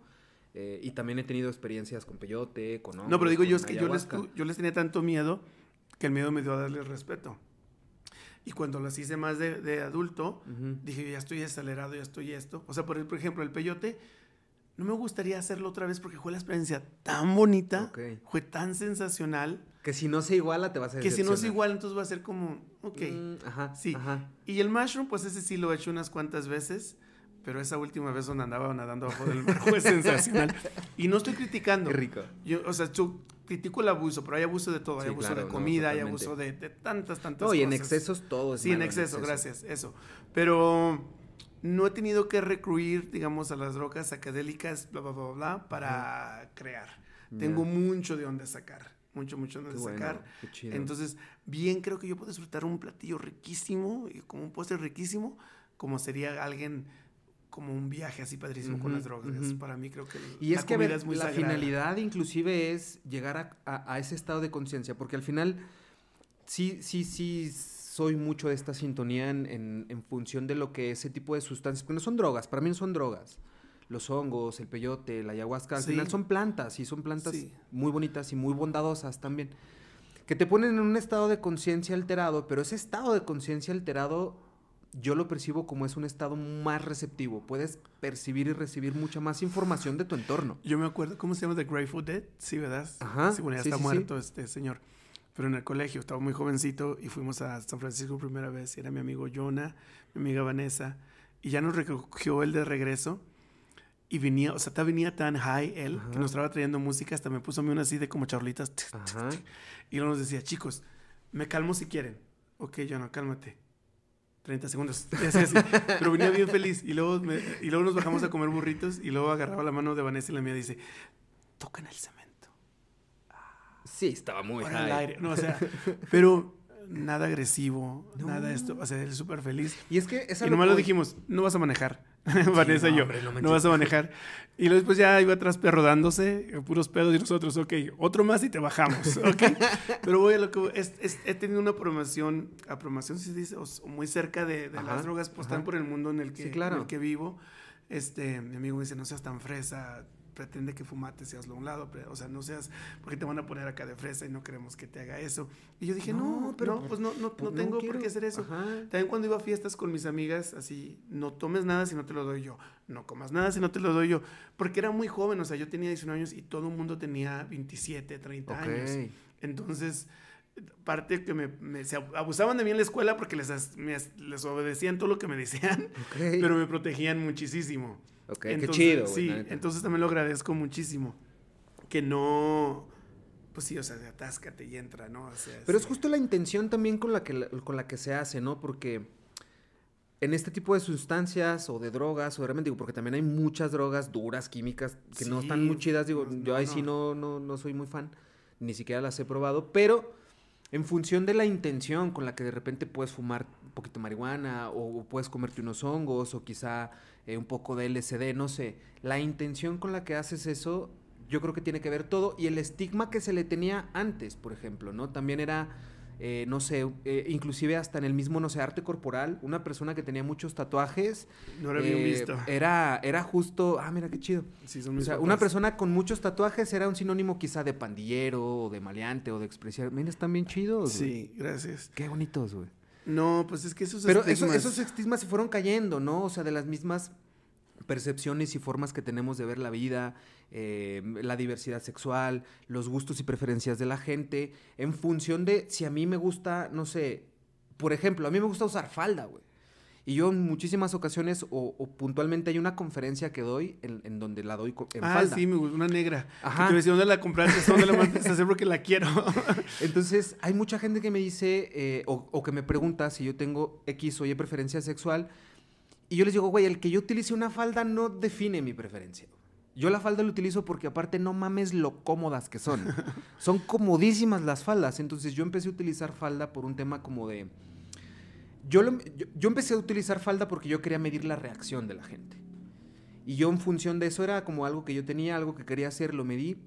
Eh, y también he tenido experiencias con peyote, con... no, pero digo yo, es que yo les, yo les tenía tanto miedo que el miedo me dio a darles respeto. Y cuando las hice más de, adulto, dije, ya estoy acelerado, ya estoy esto. O sea, por, ejemplo, el peyote, no me gustaría hacerlo otra vez porque fue la experiencia tan bonita, fue tan sensacional. Que si no se iguala, te va a Que si no se iguala, entonces va a ser como, ok. Mm, ajá, sí. Y el mushroom, pues ese sí lo he hecho unas cuantas veces pero esa última vez donde andaba nadando bajo del mar fue sensacional. Y no estoy criticando. Qué rico. Yo, o sea, yo critico el abuso, pero hay abuso de todo. Hay abuso de comida, hay abuso de, de, tantas, tantas cosas. y en excesos todo Sí, en, exceso, gracias, eso. Pero no he tenido que recluir, digamos, a las rocas acadélicas, bla, bla, bla, bla, para crear. Tengo mucho de dónde sacar mucho, mucho de dónde sacar. Entonces, bien creo que yo puedo disfrutar un platillo riquísimo, como un postre riquísimo, como sería alguien como un viaje así padrísimo con las drogas. Para mí creo que y la es que ver, es muy la finalidad inclusive es llegar a, ese estado de conciencia, porque al final sí, sí, sí soy mucho de esta sintonía en, función de lo que ese tipo de sustancias, que no son drogas, para mí no son drogas. Los hongos, el peyote, la ayahuasca, al final son plantas y son plantas muy bonitas y muy bondadosas también, que te ponen en un estado de conciencia alterado, pero ese estado de conciencia alterado yo lo percibo como es un estado más receptivo. Puedes percibir y recibir mucha más información de tu entorno. Yo me acuerdo, ¿cómo se llama? The Grateful Dead, sí, ¿verdad? Sí, bueno, ya está muerto este señor. Pero en el colegio, estaba muy jovencito y fuimos a San Francisco primera vez. Y era mi amigo Jonah, mi amiga Vanessa. Y ya nos recogió él de regreso. Y venía, o sea, estaba venía tan high él que nos estaba trayendo música. Hasta me puso a mí una así de como charlitas. Y luego nos decía, chicos, me calmo si quieren. Ok, Jonah, cálmate 30 segundos. Pero venía bien feliz. Y luego, y luego nos bajamos a comer burritos y luego agarraba la mano de Vanessa y la mía dice, tocan el cemento. sí, estaba muy high. pero nada agresivo, nada esto. O sea, él súper feliz. Y es que... Esa y nomás lo dijimos, no vas a manejar. Vanessa yo, no, vas a manejar. Y luego después ya iba atrás dándose puros pedos y nosotros, ok, otro más y te bajamos, Pero voy a lo que... he tenido una promoción, a promoción se dice, muy cerca de, las drogas, pues están por el mundo en el que, que vivo. Este, mi amigo me dice, no seas tan fresa, pretende que fumate seas lo a un lado, o sea, no seas, porque te van a poner acá de fresa y no queremos que te haga eso. Y yo dije, no, pero pues no, pues no, no, tengo por qué hacer eso. También cuando iba a fiestas con mis amigas, así, no tomes nada si no te lo doy yo, no comas nada si no te lo doy yo, porque era muy joven, o sea, yo tenía 19 años y todo el mundo tenía 27, 30 años. Entonces, parte que me, se abusaban de mí en la escuela porque les, les obedecían todo lo que me decían, pero me protegían muchísimo. Ok, qué chido. Sí, entonces también lo agradezco muchísimo. Que no pues sí, o sea, atáscate y entra, ¿no? Pero es justo la intención también con la, que, con la que se hace, ¿no? Porque en este tipo de sustancias o de drogas, o realmente digo, porque también hay muchas drogas duras, químicas, que no están muy chidas, digo, yo ahí sí no, no soy muy fan, ni siquiera las he probado, pero en función de la intención con la que de repente puedes fumar un poquito de marihuana, o puedes comerte unos hongos, o quizá eh, un poco de LCD, no sé. La intención con la que haces eso, yo creo que tiene que ver todo. Y el estigma que se le tenía antes, por ejemplo, ¿no? También era. Eh, no sé, eh, inclusive hasta en el mismo, no sé, arte corporal, una persona que tenía muchos tatuajes. No lo visto. Era, era justo, ah, mira qué chido. o sea, una persona con muchos tatuajes era un sinónimo quizá de pandillero, o de maleante, o de expresión. Mira, están bien chidos. Sí, gracias. Qué bonitos, güey. No, pues es que esos Pero Esos, se fueron cayendo, ¿no? O sea, de las mismas percepciones y formas que tenemos de ver la vida, eh, la diversidad sexual, los gustos y preferencias de la gente, en función de si a mí me gusta, no sé, por ejemplo, a mí me gusta usar falda, güey. Y yo en muchísimas ocasiones o, puntualmente hay una conferencia que doy en, donde la doy en ah, falda. Ah, sí, una negra. Ajá. Te decía, ¿dónde la compraste? ¿Dónde la mandaste hacer porque la quiero? Entonces, hay mucha gente que me dice eh, o, o que me pregunta si yo tengo X o Y preferencia sexual. Y yo les digo, güey, el que yo utilice una falda no define mi preferencia. Yo la falda la utilizo porque aparte no mames lo cómodas que son. son comodísimas las faldas. Entonces yo empecé a utilizar falda por un tema como de yo, empecé a utilizar falda porque yo quería medir la reacción de la gente. Y yo en función de eso era como algo que yo tenía, algo que quería hacer, lo medí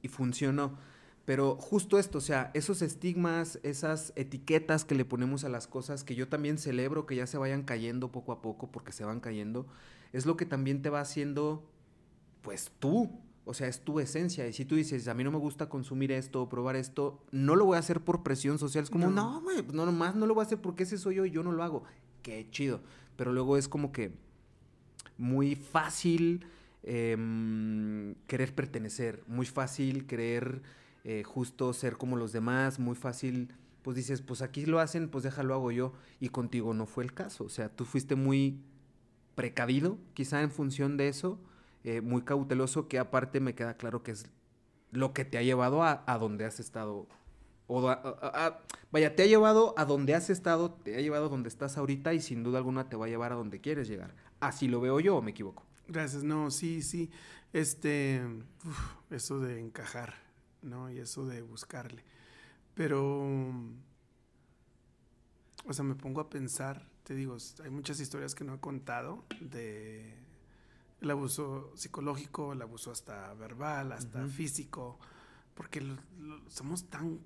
y funcionó. Pero justo esto, o sea, esos estigmas, esas etiquetas que le ponemos a las cosas, que yo también celebro que ya se vayan cayendo poco a poco porque se van cayendo, es lo que también te va haciendo, pues tú, o sea, es tu esencia. Y si tú dices, a mí no me gusta consumir esto o probar esto, no lo voy a hacer por presión social. Es como, no, güey, pues, no, nomás no lo voy a hacer porque ese soy yo y yo no lo hago. Qué chido. Pero luego es como que muy fácil em, querer pertenecer, muy fácil querer eh, justo ser como los demás, muy fácil, pues dices, pues aquí lo hacen, pues déjalo hago yo. Y contigo no fue el caso. O sea, tú fuiste muy precavido, quizá en función de eso eh, muy cauteloso, que aparte me queda claro que es lo que te ha llevado a, donde has estado. O vaya, te ha llevado a donde has estado, te ha llevado a donde estás ahorita y sin duda alguna te va a llevar a donde quieres llegar. Así lo veo yo o me equivoco. Gracias, no, sí, sí. Este, eso de encajar, ¿no? Y eso de buscarle. Pero, o sea, me pongo a pensar, te digo, hay muchas historias que no he contado de el abuso psicológico, el abuso hasta verbal, hasta físico, porque somos tan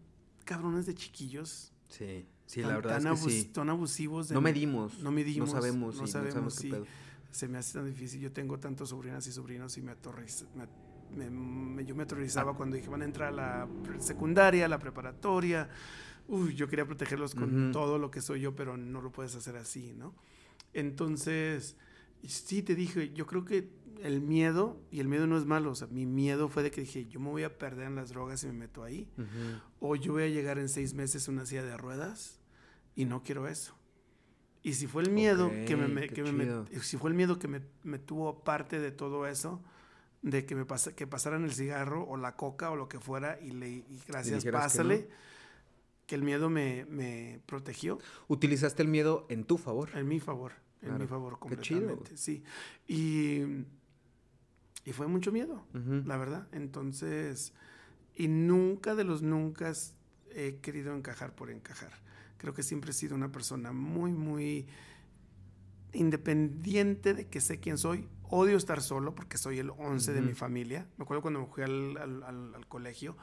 cabrones de chiquillos. Sí, sí, la verdad es que sí. Tan abusivos. no medimos. No medimos. No sabemos. No sabemos, qué pedo. Se me hace tan difícil. Yo tengo tantos sobrinas y sobrinos y me atorrizaba yo me aterrorizaba ah. cuando dije van a entrar a la secundaria, a la preparatoria. Uy, yo quería protegerlos con todo lo que soy yo, pero no lo puedes hacer así, ¿no? Entonces, sí, te dije, yo creo que el miedo, y el miedo no es malo, o sea, mi miedo fue de que dije, yo me voy a perder en las drogas si me meto ahí, o yo voy a llegar en seis meses a una silla de ruedas, y no quiero eso. Y si fue el miedo que, me, si fue el miedo que me, tuvo parte de todo eso, de que me pas que pasaran el cigarro o la coca o lo que fuera y gracias pásale que, el miedo me, me protegió. Utilizaste el miedo en tu favor. En mi favor en mi favor completamente. Sí. Y, y fue mucho miedo, la verdad. Entonces, y nunca de los nunca he querido encajar por encajar. Creo que siempre he sido una persona muy, muy independiente de que sé quién soy, Odio estar solo porque soy el 11 de mi familia. Me acuerdo cuando me fui al, al, colegio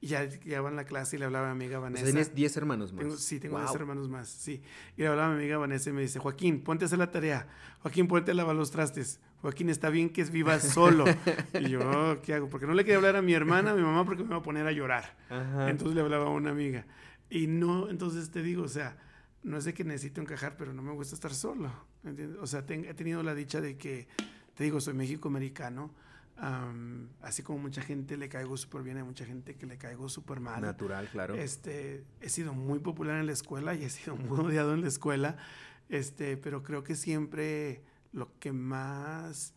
y ya en la clase y le hablaba a mi amiga Vanessa. tienes 10 hermanos más. sí, tengo 10 hermanos más, sí. Y le hablaba a mi amiga Vanessa y me dice, Joaquín, ponte a hacer la tarea. Joaquín, ponte a lavar los trastes. Joaquín, está bien que vivas solo. y yo, ¿qué hago? Porque no le quería hablar a mi hermana, a mi mamá, porque me iba a poner a llorar. Entonces le hablaba a una amiga. Y no, entonces te digo, o sea, no es de que necesito encajar, pero no me gusta estar solo. O sea, he tenido la dicha de que te digo, soy México-americano. así como mucha gente le caigo súper bien, hay mucha gente que le caigo súper mal. Natural, claro. Este, he sido muy popular en la escuela y he sido muy odiado en la escuela, este, pero creo que siempre lo que más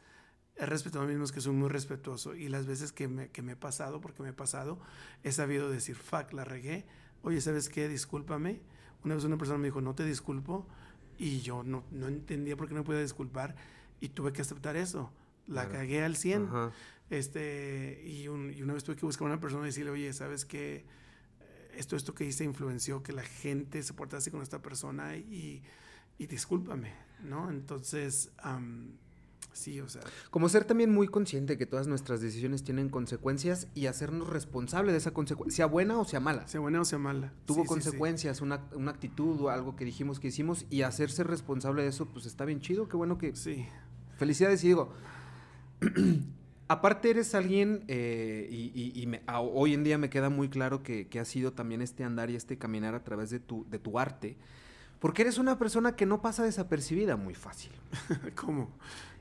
he respetado a mí mismo es que soy muy respetuoso y las veces que me, he pasado, porque me he pasado, he sabido decir, fuck, la regué, oye, ¿sabes qué? Discúlpame. Una vez una persona me dijo, no te disculpo y yo no, no entendía por qué no podía disculpar y tuve que aceptar eso. La cagué al 100. Este, y, una vez tuve que buscar a una persona y decirle, oye, ¿sabes qué? Esto, esto que hice influenció que la gente se portase con esta persona y, discúlpame, ¿no? Entonces, sí, o sea. Como ser también muy consciente que todas nuestras decisiones tienen consecuencias y hacernos responsable de esa consecuencia, sea buena o sea mala. Sea buena o sea mala. Tuvo consecuencias, Una, una, actitud o algo que dijimos que hicimos y hacerse responsable de eso, pues está bien chido, qué bueno que. Sí felicidades y digo, aparte eres alguien, eh, y, hoy en día me queda muy claro que, ha sido también este andar y este caminar a través de tu, de tu arte, porque eres una persona que no pasa desapercibida muy fácil. ¿Cómo?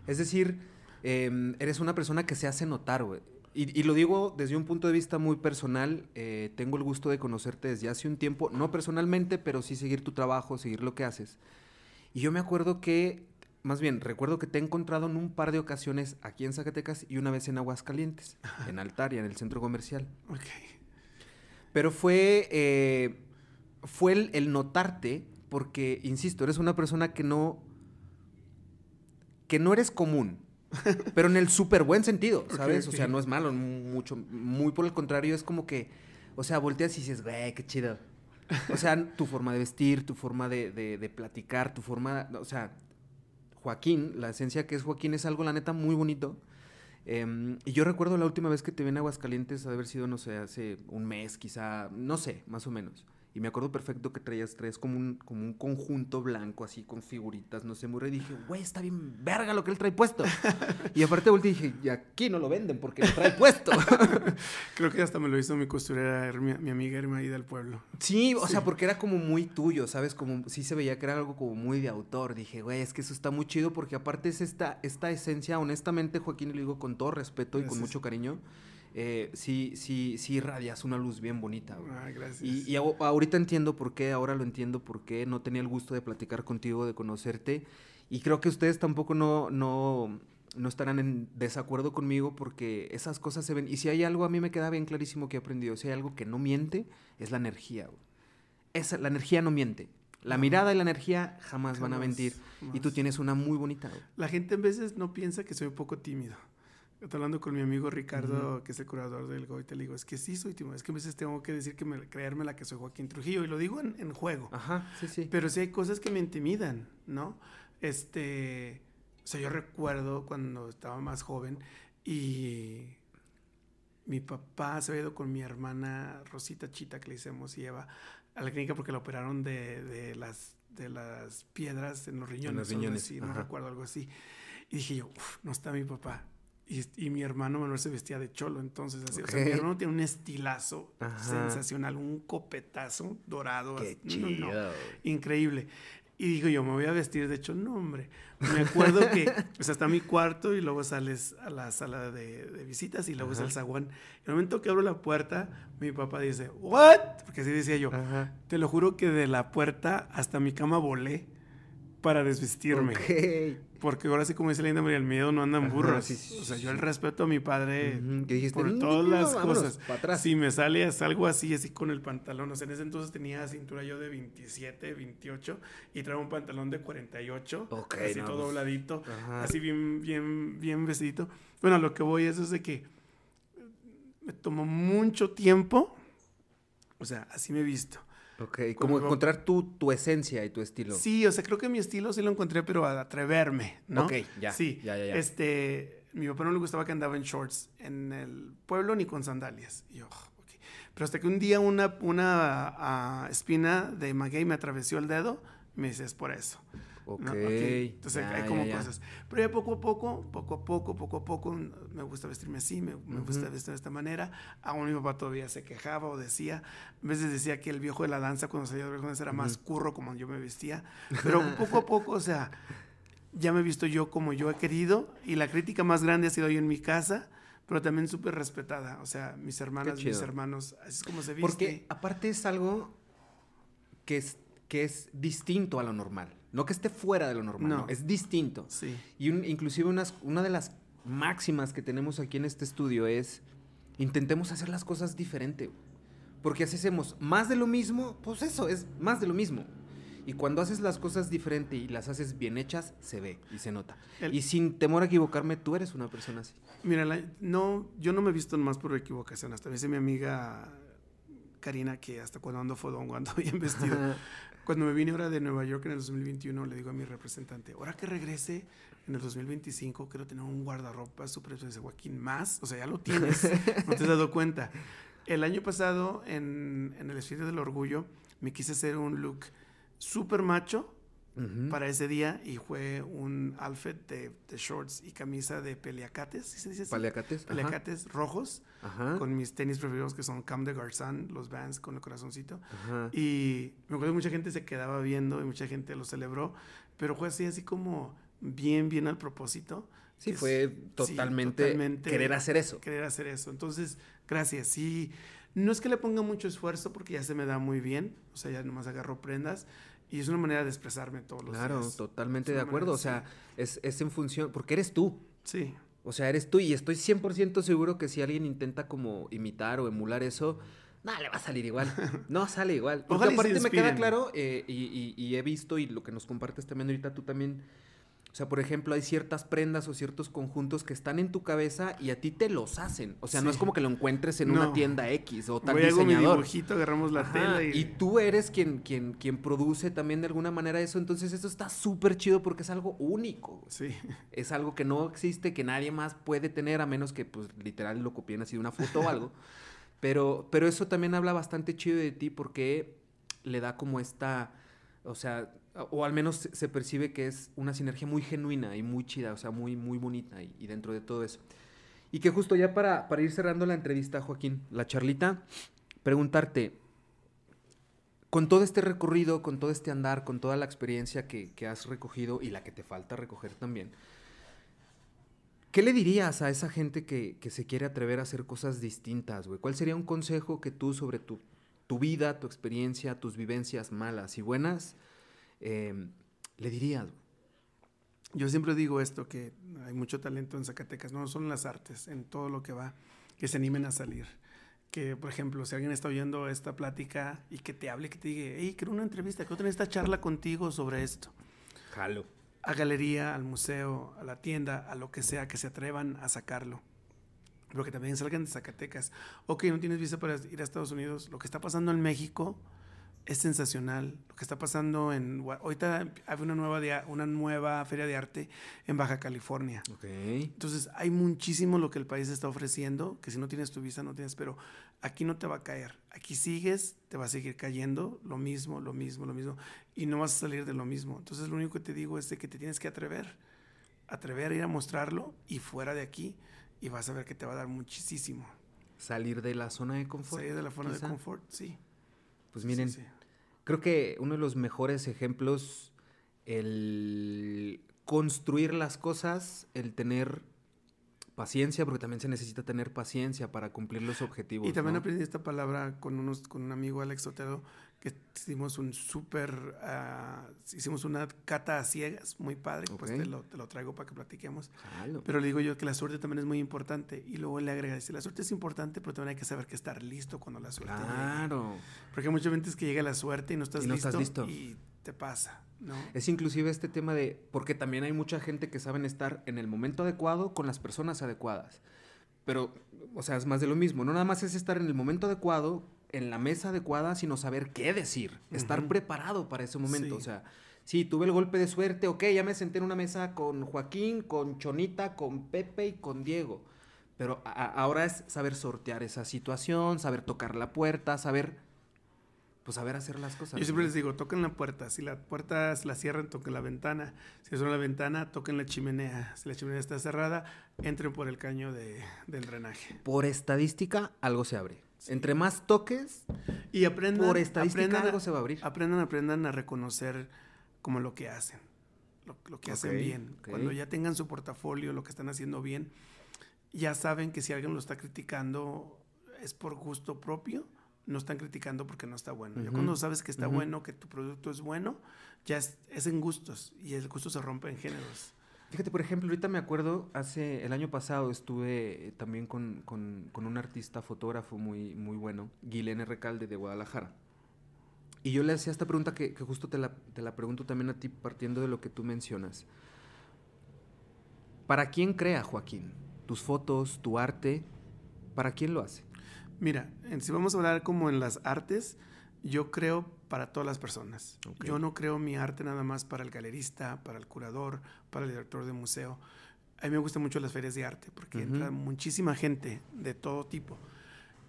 Es decir, em, eres una persona que se hace notar, güey. Y, lo digo desde un punto de vista muy personal. Eh, tengo el gusto de conocerte desde hace un tiempo, no personalmente, pero sí seguir tu trabajo, seguir lo que haces. Y yo me acuerdo que más bien, recuerdo que te he encontrado en un par de ocasiones aquí en Zacatecas y una vez en Aguascalientes, en Altaria, en el centro comercial. Ok. Pero fue, eh, fue el, notarte, porque, insisto, eres una persona que no, que no eres común, pero en el súper buen sentido, ¿sabes? O sea, no es malo, mucho, muy por el contrario, es como que, o sea, volteas y dices, güey, qué chido. O sea, tu forma de vestir, tu forma de, de platicar, tu forma, o sea, Joaquín, la esencia que es Joaquín es algo, la neta, muy bonito. Em, y yo recuerdo la última vez que te vi en Aguascalientes, ha de haber sido, no sé, hace un mes, quizá, no sé, más o menos. Y me acuerdo perfecto que traías tres como un, como un conjunto blanco, así con figuritas, no sé, muy Y dije, güey, está bien verga lo que él trae puesto. y aparte volteé y dije, y aquí no lo venden porque lo trae puesto. Creo que hasta me lo hizo mi costurera, mi, amiga Irma ahí del pueblo. Sí, o sea, porque era como muy tuyo, ¿sabes? Como sí se veía que era algo como muy de autor. Dije, güey, es que eso está muy chido porque aparte es esta, esta esencia, honestamente, Joaquín, le digo con todo respeto y con mucho cariño eh, sí, sí, sí radias una luz bien bonita, ah, Y, ahorita entiendo por qué, ahora lo entiendo por qué, no tenía el gusto de platicar contigo, de conocerte. Y creo que ustedes tampoco no, no, estarán en desacuerdo conmigo porque esas cosas se ven. Y si hay algo, a mí me queda bien clarísimo que he aprendido. Si hay algo que no miente, es la energía. la energía no miente. La mirada y la energía jamás, van a mentir. Y tú tienes una muy bonita. La gente a veces no piensa que soy un poco tímido. Estoy hablando con mi amigo Ricardo, que es el curador del y te digo, es que sí soy tímido es que a veces tengo que decir que me, creerme la que soy Joaquín Trujillo, y lo digo en, juego. Ajá, sí, sí. Pero sí hay cosas que me intimidan, ¿no? Este, o sea, yo recuerdo cuando estaba más joven y mi papá se había ido con mi hermana Rosita Chita, que le hicimos y Eva, a la clínica porque la operaron de, las, de las piedras en los riñones. En los no recuerdo algo así. Y dije yo, uff, no está mi papá. Y, mi hermano Manuel se vestía de cholo, entonces así. O sea, mi hermano tiene un estilazo sensacional, un copetazo dorado. Qué increíble. Y dijo yo, me voy a vestir de cholo no, hombre. Me acuerdo que, o sea, está mi cuarto y luego sales a la sala de, visitas y luego sales es el zaguán. En el momento que abro la puerta, mi papá dice, ¿what? Porque así decía yo. Te lo juro que de la puerta hasta mi cama volé para desvestirme. Porque ahora sí, como dice Linda María, el miedo no andan burros. o sea, yo el respeto a mi padre por todas las cosas. Si me sale, algo así, así con el pantalón. O sea, en ese entonces tenía cintura yo de 27, 28 y traía un pantalón de 48. Ok. así todo pues, dobladito, así bien, bien, bien vestidito. Bueno, lo que voy es, es de que me tomó mucho tiempo. O sea, así me he visto Ok, como, encontrar tu, tu, esencia y tu estilo. Sí, o sea, creo que mi estilo sí lo encontré, pero a atreverme, ¿no? Ok, ya. Sí, ya, ya, ya. Este, mi papá no le gustaba que andaba en shorts en el pueblo ni con sandalias. yo, ah, Pero hasta que un día una, una ah, espina de maguey me atravesó el dedo, me dice, es por eso. Ok. Entonces hay como cosas. Pero ya poco a poco, poco a poco, poco a poco, me gusta vestirme así, me, gusta vestirme de esta manera. Aún mi papá todavía se quejaba o decía, a veces decía que el viejo de la danza cuando salía de la era más curro como yo me vestía. Pero poco a poco, o sea, ya me he visto yo como yo he querido y la crítica más grande ha sido yo en mi casa pero también súper respetada. O sea, mis hermanas, mis hermanos, así es como se viste. Porque aparte es algo que es, que es distinto a lo normal. No que esté fuera de lo normal, no. es distinto. Sí. Y inclusive una una de las máximas que tenemos aquí en este estudio es intentemos hacer las cosas diferente. Porque si hacemos más de lo mismo, pues eso, es más de lo mismo. Y cuando haces las cosas diferente y las haces bien hechas, se ve y se nota. y sin temor a equivocarme, tú eres una persona así. Mira, no, yo no me he visto más por equivocación. Hasta me dice mi amiga Karina, que hasta cuando ando cuando ando bien vestido. Cuando me vine ahora de Nueva York en el 2021, le digo a mi representante, ahora que regrese en el 2025, quiero tener un guardarropa súper de Joaquín, más, o sea, ya lo tienes, no te has dado cuenta. El año pasado, en, en el Espíritu del Orgullo, me quise hacer un look súper macho, para ese día y fue un outfit de, shorts y camisa de peleacates, ¿sí se dice Peleacates. Peleacates rojos con mis tenis preferidos que son Cam de Garzán, los Vans con el corazoncito. Y me acuerdo que mucha gente se quedaba viendo y mucha gente lo celebró, pero fue así, así como bien, bien al propósito. Sí, fue totalmente, totalmente querer hacer eso. Querer hacer eso. Entonces, gracias. Sí, no es que le ponga mucho esfuerzo porque ya se me da muy bien, o sea, ya nomás agarro prendas, y es una manera de expresarme todos los días. Claro, totalmente de acuerdo. O sea, es, en función, porque eres tú. Sí. O sea, eres tú y estoy 100% seguro que si alguien intenta como imitar o emular eso, nada le va a salir igual. No sale igual. Porque Ojalá aparte me queda claro eh, y, y, he visto y lo que nos compartes también ahorita, tú también o sea, por ejemplo, hay ciertas prendas o ciertos conjuntos que están en tu cabeza y a ti te los hacen. O sea, no es como que lo encuentres en una tienda X o tal Voy diseñador. Mi dibujito, agarramos la tela y... y tú eres quien, quien, quien produce también de alguna manera eso. Entonces, eso está súper chido porque es algo único. Sí. Es algo que no existe, que nadie más puede tener, a menos que, pues, literal lo copien así de una foto o algo. Pero, pero eso también habla bastante chido de ti porque le da como esta... O sea, o al menos se percibe que es una sinergia muy genuina y muy chida, o sea, muy, muy bonita y, dentro de todo eso. Y que justo ya para, ir cerrando la entrevista, Joaquín, la charlita, preguntarte, con todo este recorrido, con todo este andar, con toda la experiencia que, has recogido y la que te falta recoger también, ¿qué le dirías a esa gente que, se quiere atrever a hacer cosas distintas, güey? ¿Cuál sería un consejo que tú sobre tu, tu vida, tu experiencia, tus vivencias malas y buenas, eh, le dirías? Yo siempre digo esto, que hay mucho talento en Zacatecas, no solo en las artes, en todo lo que va, que se animen a salir. Que, por ejemplo, si alguien está oyendo esta plática y que te hable, que te diga, hey, quiero una entrevista, quiero tener esta charla contigo sobre esto. Jalo. A galería, al museo, a la tienda, a lo que sea, que se atrevan a sacarlo pero que también salgan de Zacatecas. Ok, no tienes visa para ir a Estados Unidos. Lo que está pasando en México es sensacional lo que está pasando en ahorita hay una nueva una nueva feria de arte en Baja California entonces hay muchísimo lo que el país está ofreciendo que si no tienes tu visa no tienes pero aquí no te va a caer aquí sigues te va a seguir cayendo lo mismo lo mismo lo mismo y no vas a salir de lo mismo entonces lo único que te digo es de que te tienes que atrever atrever a ir a mostrarlo y fuera de aquí y vas a ver que te va a dar muchísimo salir de la zona de confort salir de la zona de confort sí pues miren, creo que uno de los mejores ejemplos, el construir las cosas, el tener paciencia, porque también se necesita tener paciencia para cumplir los objetivos. Y también aprendí esta palabra con, unos, con un amigo, Alex Otero, que hicimos un súper, ah, hicimos una cata a ciegas, muy padre, pues te lo, lo, traigo para que platiquemos. Pero le digo yo que la suerte también es muy importante y luego le agrega, dice, la suerte es importante, pero también hay que saber que estar listo cuando la suerte Claro. Porque Porque muchas veces que llega la suerte y no estás, listo, estás listo y te pasa. No. Es inclusive este tema de, porque también hay mucha gente que saben estar en el momento adecuado con las personas adecuadas. Pero, o sea, es más de lo mismo. No nada más es estar en el momento adecuado en la mesa adecuada, sino saber qué decir, estar preparado para ese momento. O sea, sí, tuve el golpe de suerte, ok, ya me senté en una mesa con Joaquín, con Chonita, con Pepe y con Diego. Pero ahora es saber sortear esa situación, saber tocar la puerta, saber, pues saber hacer las cosas. Yo siempre les digo, toquen la puerta. Si la puerta se la cierran, toquen la ventana. Si es la ventana, toquen la chimenea. Si la chimenea está cerrada, entren por el caño del drenaje. Por estadística, algo se abre. Entre más toques, y aprendan, por aprendan, se va a abrir. Aprendan, aprendan a reconocer como lo que hacen, lo, que hacen bien. Cuando ya tengan su portafolio, lo que están haciendo bien, ya saben que si alguien lo está criticando es por gusto propio, no están criticando porque no está bueno. Ya cuando sabes que está bueno, que tu producto es bueno, ya es en gustos y el gusto se rompe en géneros. Fíjate, por ejemplo, ahorita me acuerdo, hace el año pasado estuve eh, también con, un artista fotógrafo muy, muy bueno, Guilene Recalde de Guadalajara. Y yo le hacía esta pregunta que, justo te la, te la, pregunto también a ti partiendo de lo que tú mencionas. ¿Para quién crea, Joaquín? ¿Tus fotos, tu arte? ¿Para quién lo hace? Mira, si vamos a hablar como en las artes, yo creo para todas las personas. Yo no creo mi arte nada más para el galerista, para el curador, para el director de museo. A mí me gustan mucho las ferias de arte porque entra muchísima gente de todo tipo.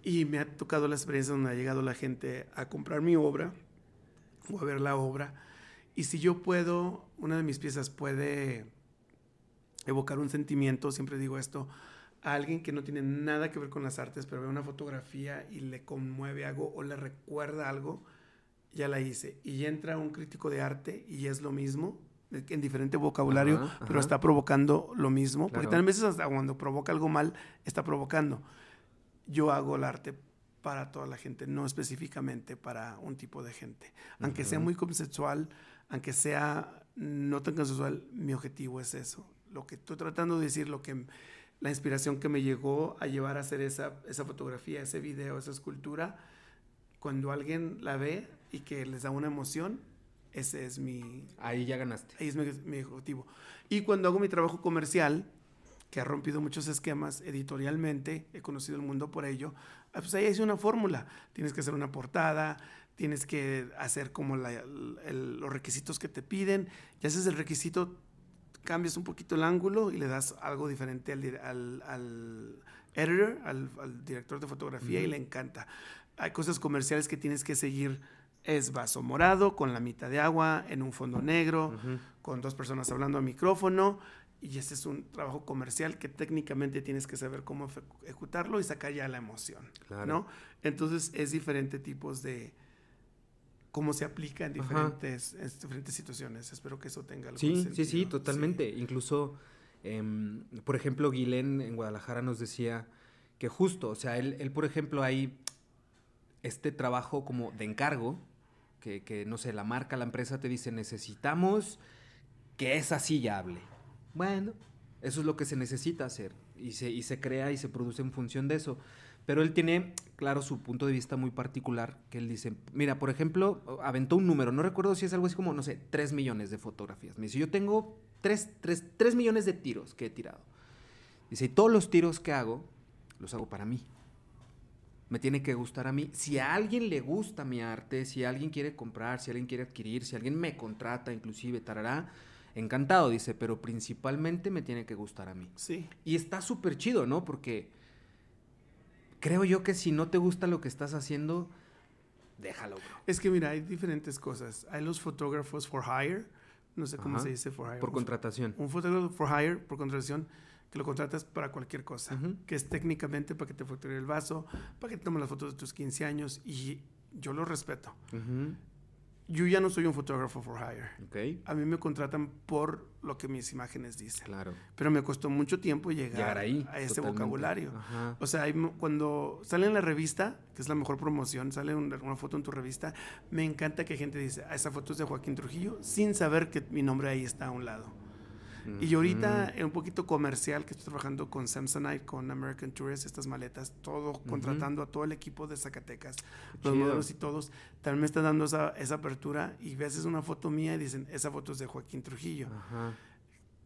Y me ha tocado la experiencia donde ha llegado la gente a comprar mi obra o a ver la obra. Y si yo puedo, una de mis piezas puede evocar un sentimiento, siempre digo esto, a alguien que no tiene nada que ver con las artes, pero ve una fotografía y le conmueve algo o le recuerda algo, ya la hice. Y entra un crítico de arte y es lo mismo, en diferente vocabulario, pero está provocando lo mismo. Porque también veces hasta cuando provoca algo mal, está provocando. Yo hago el arte para toda la gente, no específicamente para un tipo de gente. Aunque sea muy conceptual, aunque sea no tan conceptual, mi objetivo es eso. Lo que estoy tratando de decir, lo que la inspiración que me llegó a llevar a hacer esa, esa fotografía, ese video, esa escultura, cuando alguien la ve y que les da una emoción, ese es mi... Ahí ya ganaste. Ahí es mi, mi objetivo. Y cuando hago mi trabajo comercial, que ha rompido muchos esquemas editorialmente, he conocido el mundo por ello, ah, pues ahí es una fórmula. Tienes que hacer una portada, tienes que hacer como los requisitos que te piden, y haces el requisito, cambias un poquito el ángulo y le das algo diferente al, al editor, al, director de fotografía, y le encanta hay cosas comerciales que tienes que seguir. Es vaso morado con la mitad de agua en un fondo negro, con dos personas hablando a micrófono. Y ese es un trabajo comercial que técnicamente tienes que saber cómo ejecutarlo y sacar ya la emoción, ¿no? Entonces es diferente tipos de, cómo se aplica en diferentes, diferentes situaciones. Espero que eso tenga algo sí, Sí, sí, totalmente. Incluso, em, por ejemplo, Guilén en Guadalajara nos decía que justo, o sea, él, él por ejemplo, hay este trabajo como de encargo, que, que, no sé, la marca, la empresa te dice, necesitamos que esa silla hable. Bueno, eso es lo que se necesita hacer y se, y se crea y se produce en función de eso. Pero él tiene, claro, su punto de vista muy particular, que él dice, mira, por ejemplo, aventó un número, no recuerdo si es algo así como, no sé, 3 millones de fotografías. Me dice, yo tengo 3, 3 millones de tiros que he tirado. Dice, y todos los tiros que hago, los hago para mí me tiene que gustar a mí. Si a alguien le gusta mi arte, si alguien quiere comprar, si alguien quiere adquirir, si alguien me contrata, inclusive, tarará, encantado, dice, pero principalmente me tiene que gustar a mí. Sí. Y está súper chido, ¿no? Porque creo yo que si no te gusta lo que estás haciendo, déjalo, Es que mira, hay diferentes cosas. Hay los fotógrafos for hire, no sé cómo se dice for hire. Por contratación. Un fotógrafo for hire, por contratación que lo contratas para cualquier cosa, que es técnicamente para que te facture el vaso, para que te tomen las fotos de tus 15 años y yo lo respeto. Yo ya no soy un fotógrafo for hire. A mí me contratan por lo que mis imágenes dicen. Claro. Pero me costó mucho tiempo llegar, ahí, a ese vocabulario. O sea, cuando sale en la revista, que es la mejor promoción, sale una foto en tu revista, me encanta que gente dice, ah, esa foto es de Joaquín Trujillo, sin saber que mi nombre ahí está a un lado. Y Y ahorita, en un poquito comercial, que estoy trabajando con Samsonite, con American Tourist, estas maletas, todo, contratando a todo el equipo de Zacatecas, los modelos y todos, también me están dando esa, apertura. Y veces una foto mía y dicen, esa foto es de Joaquín Trujillo.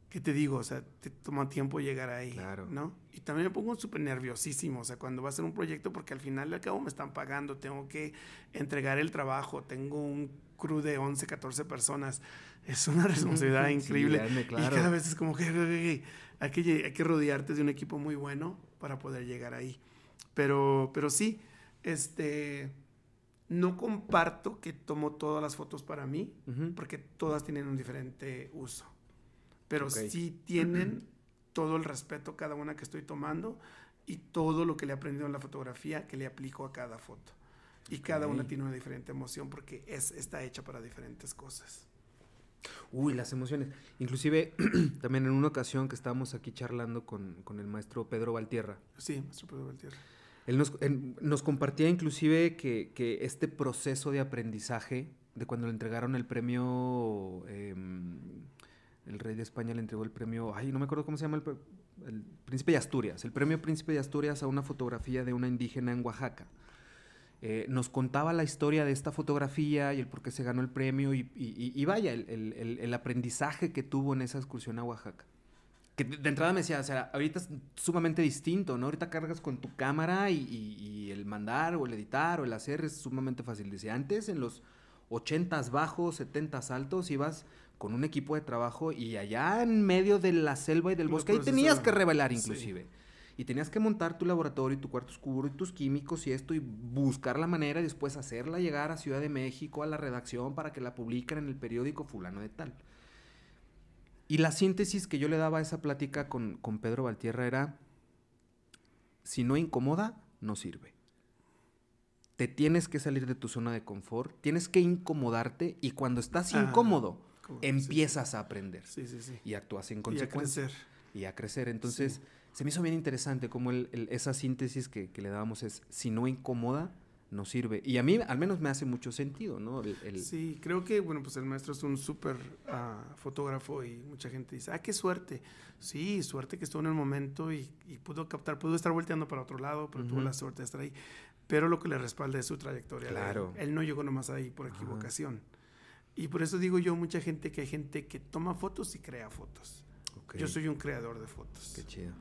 ¿Qué te digo? O sea, te toma tiempo llegar ahí, claro. ¿no? Y también me pongo súper nerviosísimo, o sea, cuando va a ser un proyecto, porque al final al cabo me están pagando, tengo que entregar el trabajo, tengo un crew de 11, 14 personas es una responsabilidad increíble. Y cada vez es como que hay, que hay que rodearte de un equipo muy bueno para poder llegar ahí. Pero, pero sí, este, no comparto que tomo todas las fotos para mí, porque todas tienen un diferente uso. Pero sí tienen todo el respeto cada una que estoy tomando y todo lo que le he aprendido en la fotografía que le aplico a cada foto. Y cada una tiene una diferente emoción porque es, está hecha para diferentes cosas. Uy, las emociones. Inclusive, también en una ocasión que estábamos aquí charlando con, el maestro Pedro Valtierra. Sí, maestro Pedro Valtierra. Él nos, nos compartía inclusive que, este proceso de aprendizaje, de cuando le entregaron el premio, em, el rey de España le entregó el premio, ay, no me acuerdo cómo se llama, el príncipe de Asturias, el premio príncipe de Asturias a una fotografía de una indígena en Oaxaca. Eh, nos contaba la historia de esta fotografía y el por qué se ganó el premio y, vaya, el, aprendizaje que tuvo en esa excursión a Oaxaca. Que de entrada me decía, o sea, ahorita es sumamente distinto, ¿no? Ahorita cargas con tu cámara y, el mandar o el editar o el hacer es sumamente fácil. Dice, antes en los 80 bajos, 70s altos, ibas con un equipo de trabajo y allá en medio de la selva y del bosque, ahí tenías que revelar inclusive y tenías que montar tu laboratorio y tu cuarto oscuro y tus químicos y esto y buscar la manera y después hacerla llegar a Ciudad de México, a la redacción para que la publiquen en el periódico fulano de tal. Y la síntesis que yo le daba a esa plática con, Pedro Valtierra era, si no incomoda, no sirve. Te tienes que salir de tu zona de confort, tienes que incomodarte y cuando estás incómodo, empiezas a aprender. Sí, y actúas en consecuencia. Y a crecer. Y a crecer. Entonces, se me hizo bien interesante como el, esa síntesis que, le dábamos es, si no incomoda, no sirve. Y a mí al menos me hace mucho sentido, ¿no? sí, creo que, bueno, pues el maestro es un súper ah, fotógrafo y mucha gente dice, ah, qué suerte. Sí, suerte que estuvo en el momento y, pudo captar, pudo estar volteando para otro lado, pero tuvo la suerte de estar ahí. Pero lo que le respalda es su trayectoria. Claro. Él, no llegó nomás ahí por equivocación. Y por eso digo yo mucha gente que hay gente que toma fotos y crea fotos. Yo soy un creador de fotos. Qué chido.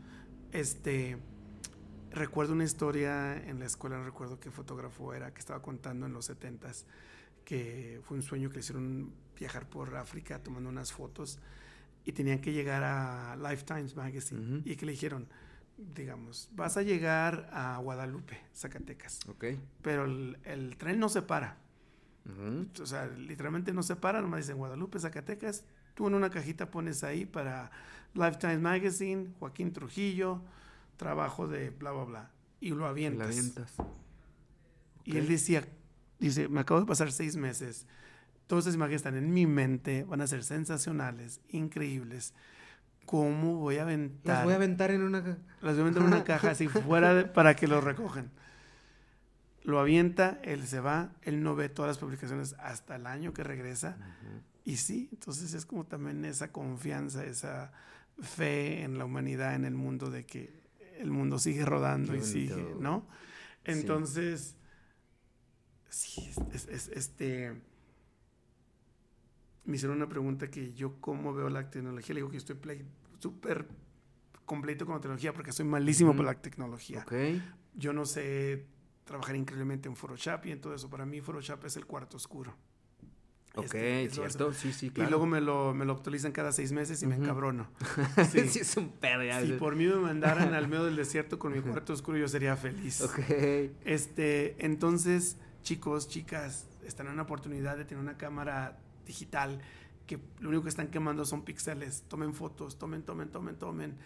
Este, recuerdo una historia en la escuela, no recuerdo qué fotógrafo era, que estaba contando en los setentas, que fue un sueño que hicieron viajar por África tomando unas fotos y tenían que llegar a Lifetime Magazine y que le dijeron, digamos, vas a llegar a Guadalupe, Zacatecas. Okay. Pero el, tren no se para. O sea, literalmente no se para, nomás dicen Guadalupe, Zacatecas. Tú en una cajita pones ahí para Lifetime Magazine, Joaquín Trujillo, trabajo de bla, bla, bla. Y lo avientas. Y él decía, dice, me acabo de pasar seis meses. Todas esas imágenes están en mi mente, van a ser sensacionales, increíbles. ¿Cómo voy a aventar? Las voy a aventar en una caja. Las voy a aventar en una caja así fuera para que lo recogen. Lo avienta, él se va, él no ve todas las publicaciones hasta el año que regresa. Y sí, entonces es como también esa confianza, esa fe en la humanidad, en el mundo, de que el mundo sigue rodando y sigue, ¿no? Entonces, sí, es, este... Me hicieron una pregunta que yo cómo veo la tecnología. Le digo que estoy súper completo con la tecnología porque soy malísimo por la tecnología. Yo no sé trabajar increíblemente en Photoshop y en todo eso. Para mí Photoshop es el cuarto oscuro. Ok, este, cierto, sí, sí, claro. Y luego me lo, actualizan cada seis meses y me encabrono. Sí. sí, es un perro. Si por mí me mandaran al medio del desierto con mi cuarto oscuro, yo sería feliz. Ok. Este, entonces, chicos, chicas, están en una oportunidad de tener una cámara digital que lo único que están quemando son píxeles. Tomen fotos, tomen, tomen, tomen, tomen.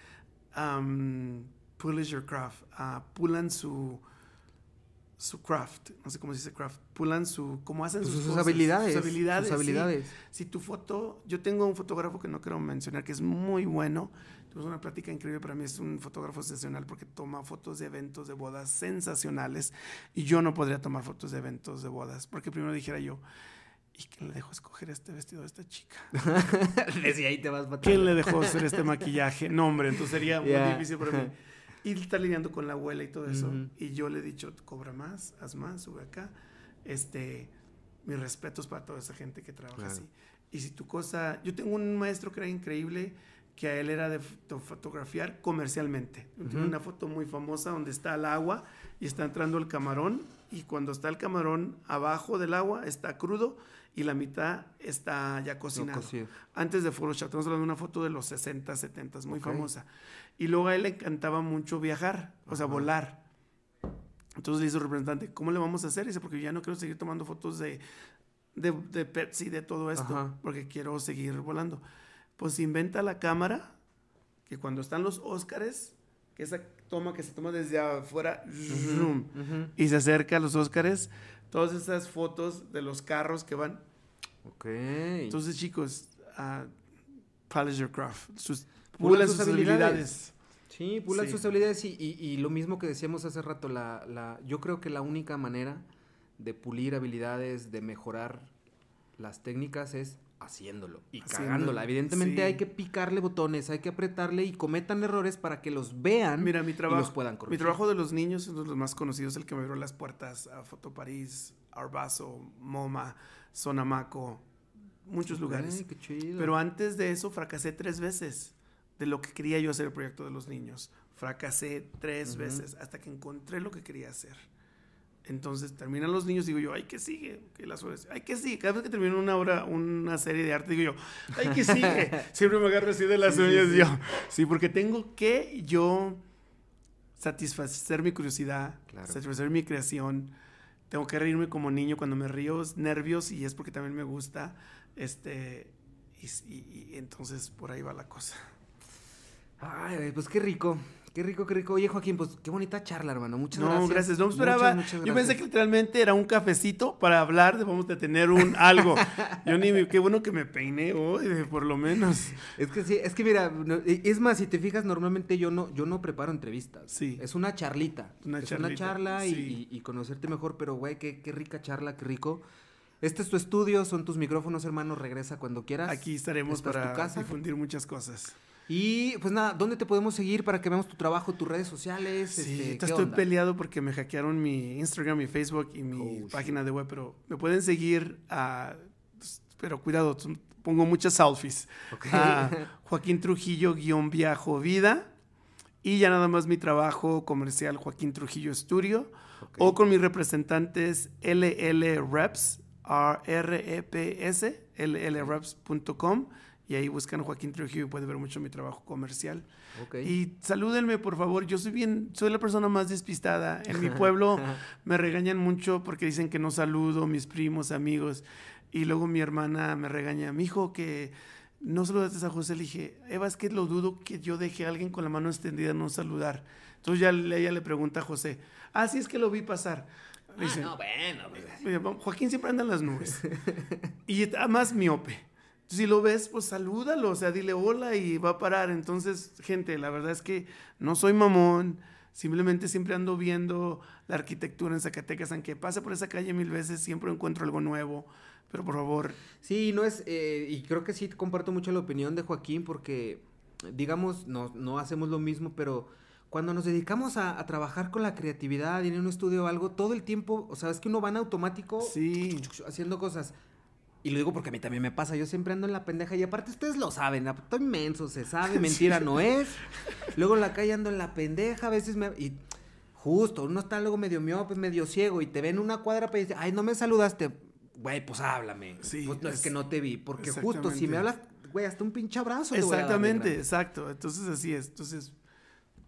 Pull your craft. Uh, pulan su su craft, no sé cómo se dice craft, pulan su, cómo hacen pues sus, habilidades, sus, habilidades. Sus habilidades. Si, tu foto, yo tengo un fotógrafo que no quiero mencionar, que es muy bueno, es una plática increíble, para mí es un fotógrafo sensacional porque toma fotos de eventos de bodas sensacionales y yo no podría tomar fotos de eventos de bodas, porque primero dijera yo, ¿y quién le dejó escoger este vestido a esta chica? decía ahí te vas ¿Quién le dejó hacer este maquillaje? No, hombre, entonces sería muy difícil para mí y está lidiando con la abuela y todo eso. Y yo le he dicho, cobra más, haz más, sube acá. Este, mis respetos para toda esa gente que trabaja así. Y si tu cosa, yo tengo un maestro que era increíble, que a él era de, fotografiar comercialmente. Tiene una foto muy famosa donde está el agua y está entrando el camarón y cuando está el camarón abajo del agua está crudo y la mitad está ya cocinado. Antes de Photoshop, estamos hablando de una foto de los 60, 70, muy famosa. Y luego a él le encantaba mucho viajar, o sea, volar. Entonces le dice su representante, ¿cómo le vamos a hacer? Y dice, porque yo ya no quiero seguir tomando fotos de, Pepsi, de todo esto, porque quiero seguir volando. Pues inventa la cámara, que cuando están los Óscares, que esa toma que se toma desde afuera, y se acerca a los Óscares, todas esas fotos de los carros que van. Ok. Entonces, chicos, a ah, your Craft, Pula, sus, habilidades. Sí, pula sus habilidades y, y, lo mismo que decíamos hace rato, la, la, yo creo que la única manera de pulir habilidades, de mejorar las técnicas es haciéndolo y cagándola. Evidentemente hay que picarle botones, hay que apretarle y cometan errores para que los vean Mira, mi trabajo, y los puedan corregir. Mi trabajo de los niños es uno de los más conocidos, el que me abrió las puertas a Foto París, Arbazo, MoMA, Sonamaco, muchos lugares. Pero antes de eso fracasé tres veces de lo que quería yo hacer el proyecto de los niños. Fracasé tres veces hasta que encontré lo que quería hacer. Entonces terminan los niños, digo yo, ay, que sigue, las que sigue. Cada vez que termino una obra, una serie de arte, digo yo, ay, que sigue. Siempre me agarro así de las sí, uñas, sí, yo. Sí, porque tengo que yo satisfacer mi curiosidad, satisfacer mi creación. Tengo que reírme como niño. Cuando me río, es nervios y es porque también me gusta. Este, y entonces por ahí va la cosa. Ay, pues qué rico. Qué rico, qué rico. Oye, Joaquín, pues qué bonita charla, hermano. Muchas gracias. no, gracias. No, me esperaba. Yo pensé que literalmente era un cafecito para hablar, de, vamos a tener un algo. yo ni, qué bueno que me peiné hoy, por lo menos. Es que sí, es que mira, e, es más, si te fijas, normalmente yo no, yo no preparo entrevistas. Sí. Es una charlita. Una es una charla y, conocerte mejor, pero güey, qué, rica charla, qué rico. Este es tu estudio, son tus micrófonos, hermano. Regresa cuando quieras. Aquí estaremos para difundir muchas cosas. Y pues nada, ¿dónde te podemos seguir para que veamos tu trabajo, tus redes sociales? Sí, este, estoy peleado porque me hackearon mi Instagram, mi Facebook y mi oh, página de web, pero me pueden seguir a... Pues, pero cuidado, pongo muchas selfies. A Joaquín Trujillo, guión viajo vida. Y ya nada más mi trabajo comercial Joaquín Trujillo Studio. O con mis representantes LL Reps, R-R-E-P-S, e LLReps.com y ahí buscan a Joaquín Trujillo y puede ver mucho mi trabajo comercial. Y salúdenme, por favor. Yo soy bien, soy la persona más despistada. En mi pueblo me regañan mucho porque dicen que no saludo, mis primos, amigos. Y luego mi hermana me regaña, mi hijo, que no saludaste a José. Le dije, Eva, es que lo dudo que yo dejé a alguien con la mano extendida no saludar. Entonces ya ella le pregunta a José, ah, sí es que lo vi pasar. Ah, dice, no, bueno. Pues. Joaquín siempre anda en las nubes. y además miope si lo ves, pues salúdalo, o sea, dile hola y va a parar. Entonces, gente, la verdad es que no soy mamón, simplemente siempre ando viendo la arquitectura en Zacatecas, aunque pase por esa calle mil veces, siempre encuentro algo nuevo. Pero por favor. Sí, no es, eh, y creo que sí comparto mucho la opinión de Joaquín, porque digamos, no, hacemos lo mismo, pero cuando nos dedicamos a, trabajar con la creatividad en un estudio o algo, todo el tiempo, o sea, es que uno va en automático haciendo cosas. Y lo digo porque a mí también me pasa, yo siempre ando en la pendeja y aparte ustedes lo saben, estoy inmenso, se sabe, mentira no es. Luego en la calle ando en la pendeja, a veces me... Y justo, uno está luego medio miope, medio ciego y te ven una cuadra y dice, ay, no me saludaste, güey, pues háblame. pues, es, que no te vi, porque justo si me hablas, güey, hasta un pinche abrazo. Exactamente, exacto, entonces así es, entonces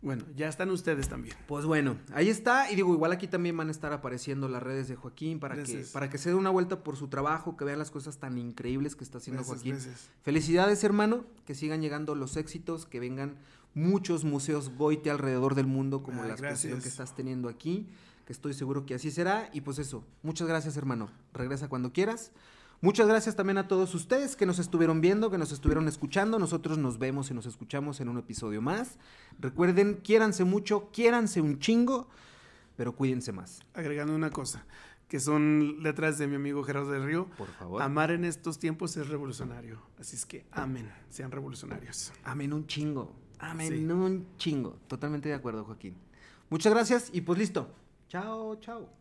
bueno, ya están ustedes también. Pues bueno, ahí está. Y digo, igual aquí también van a estar apareciendo las redes de Joaquín para, que, para que se dé una vuelta por su trabajo, que vean las cosas tan increíbles que está haciendo Joaquín. Felicidades, hermano, que sigan llegando los éxitos, que vengan muchos museos Goite alrededor del mundo, como ah, la exposición que estás teniendo aquí, que estoy seguro que así será. Y pues eso, muchas gracias, hermano. Regresa cuando quieras. Muchas gracias también a todos ustedes que nos estuvieron viendo, que nos estuvieron escuchando. Nosotros nos vemos y nos escuchamos en un episodio más. Recuerden, quiéranse mucho, quiéranse un chingo, pero cuídense más. Agregando una cosa, que son letras de mi amigo Gerardo del Río. Por favor. Amar en estos tiempos es revolucionario. Así es que amen, sean revolucionarios. Amen un chingo. Amen un chingo. Totalmente de acuerdo, Joaquín. Muchas gracias y pues listo. Chao, chao.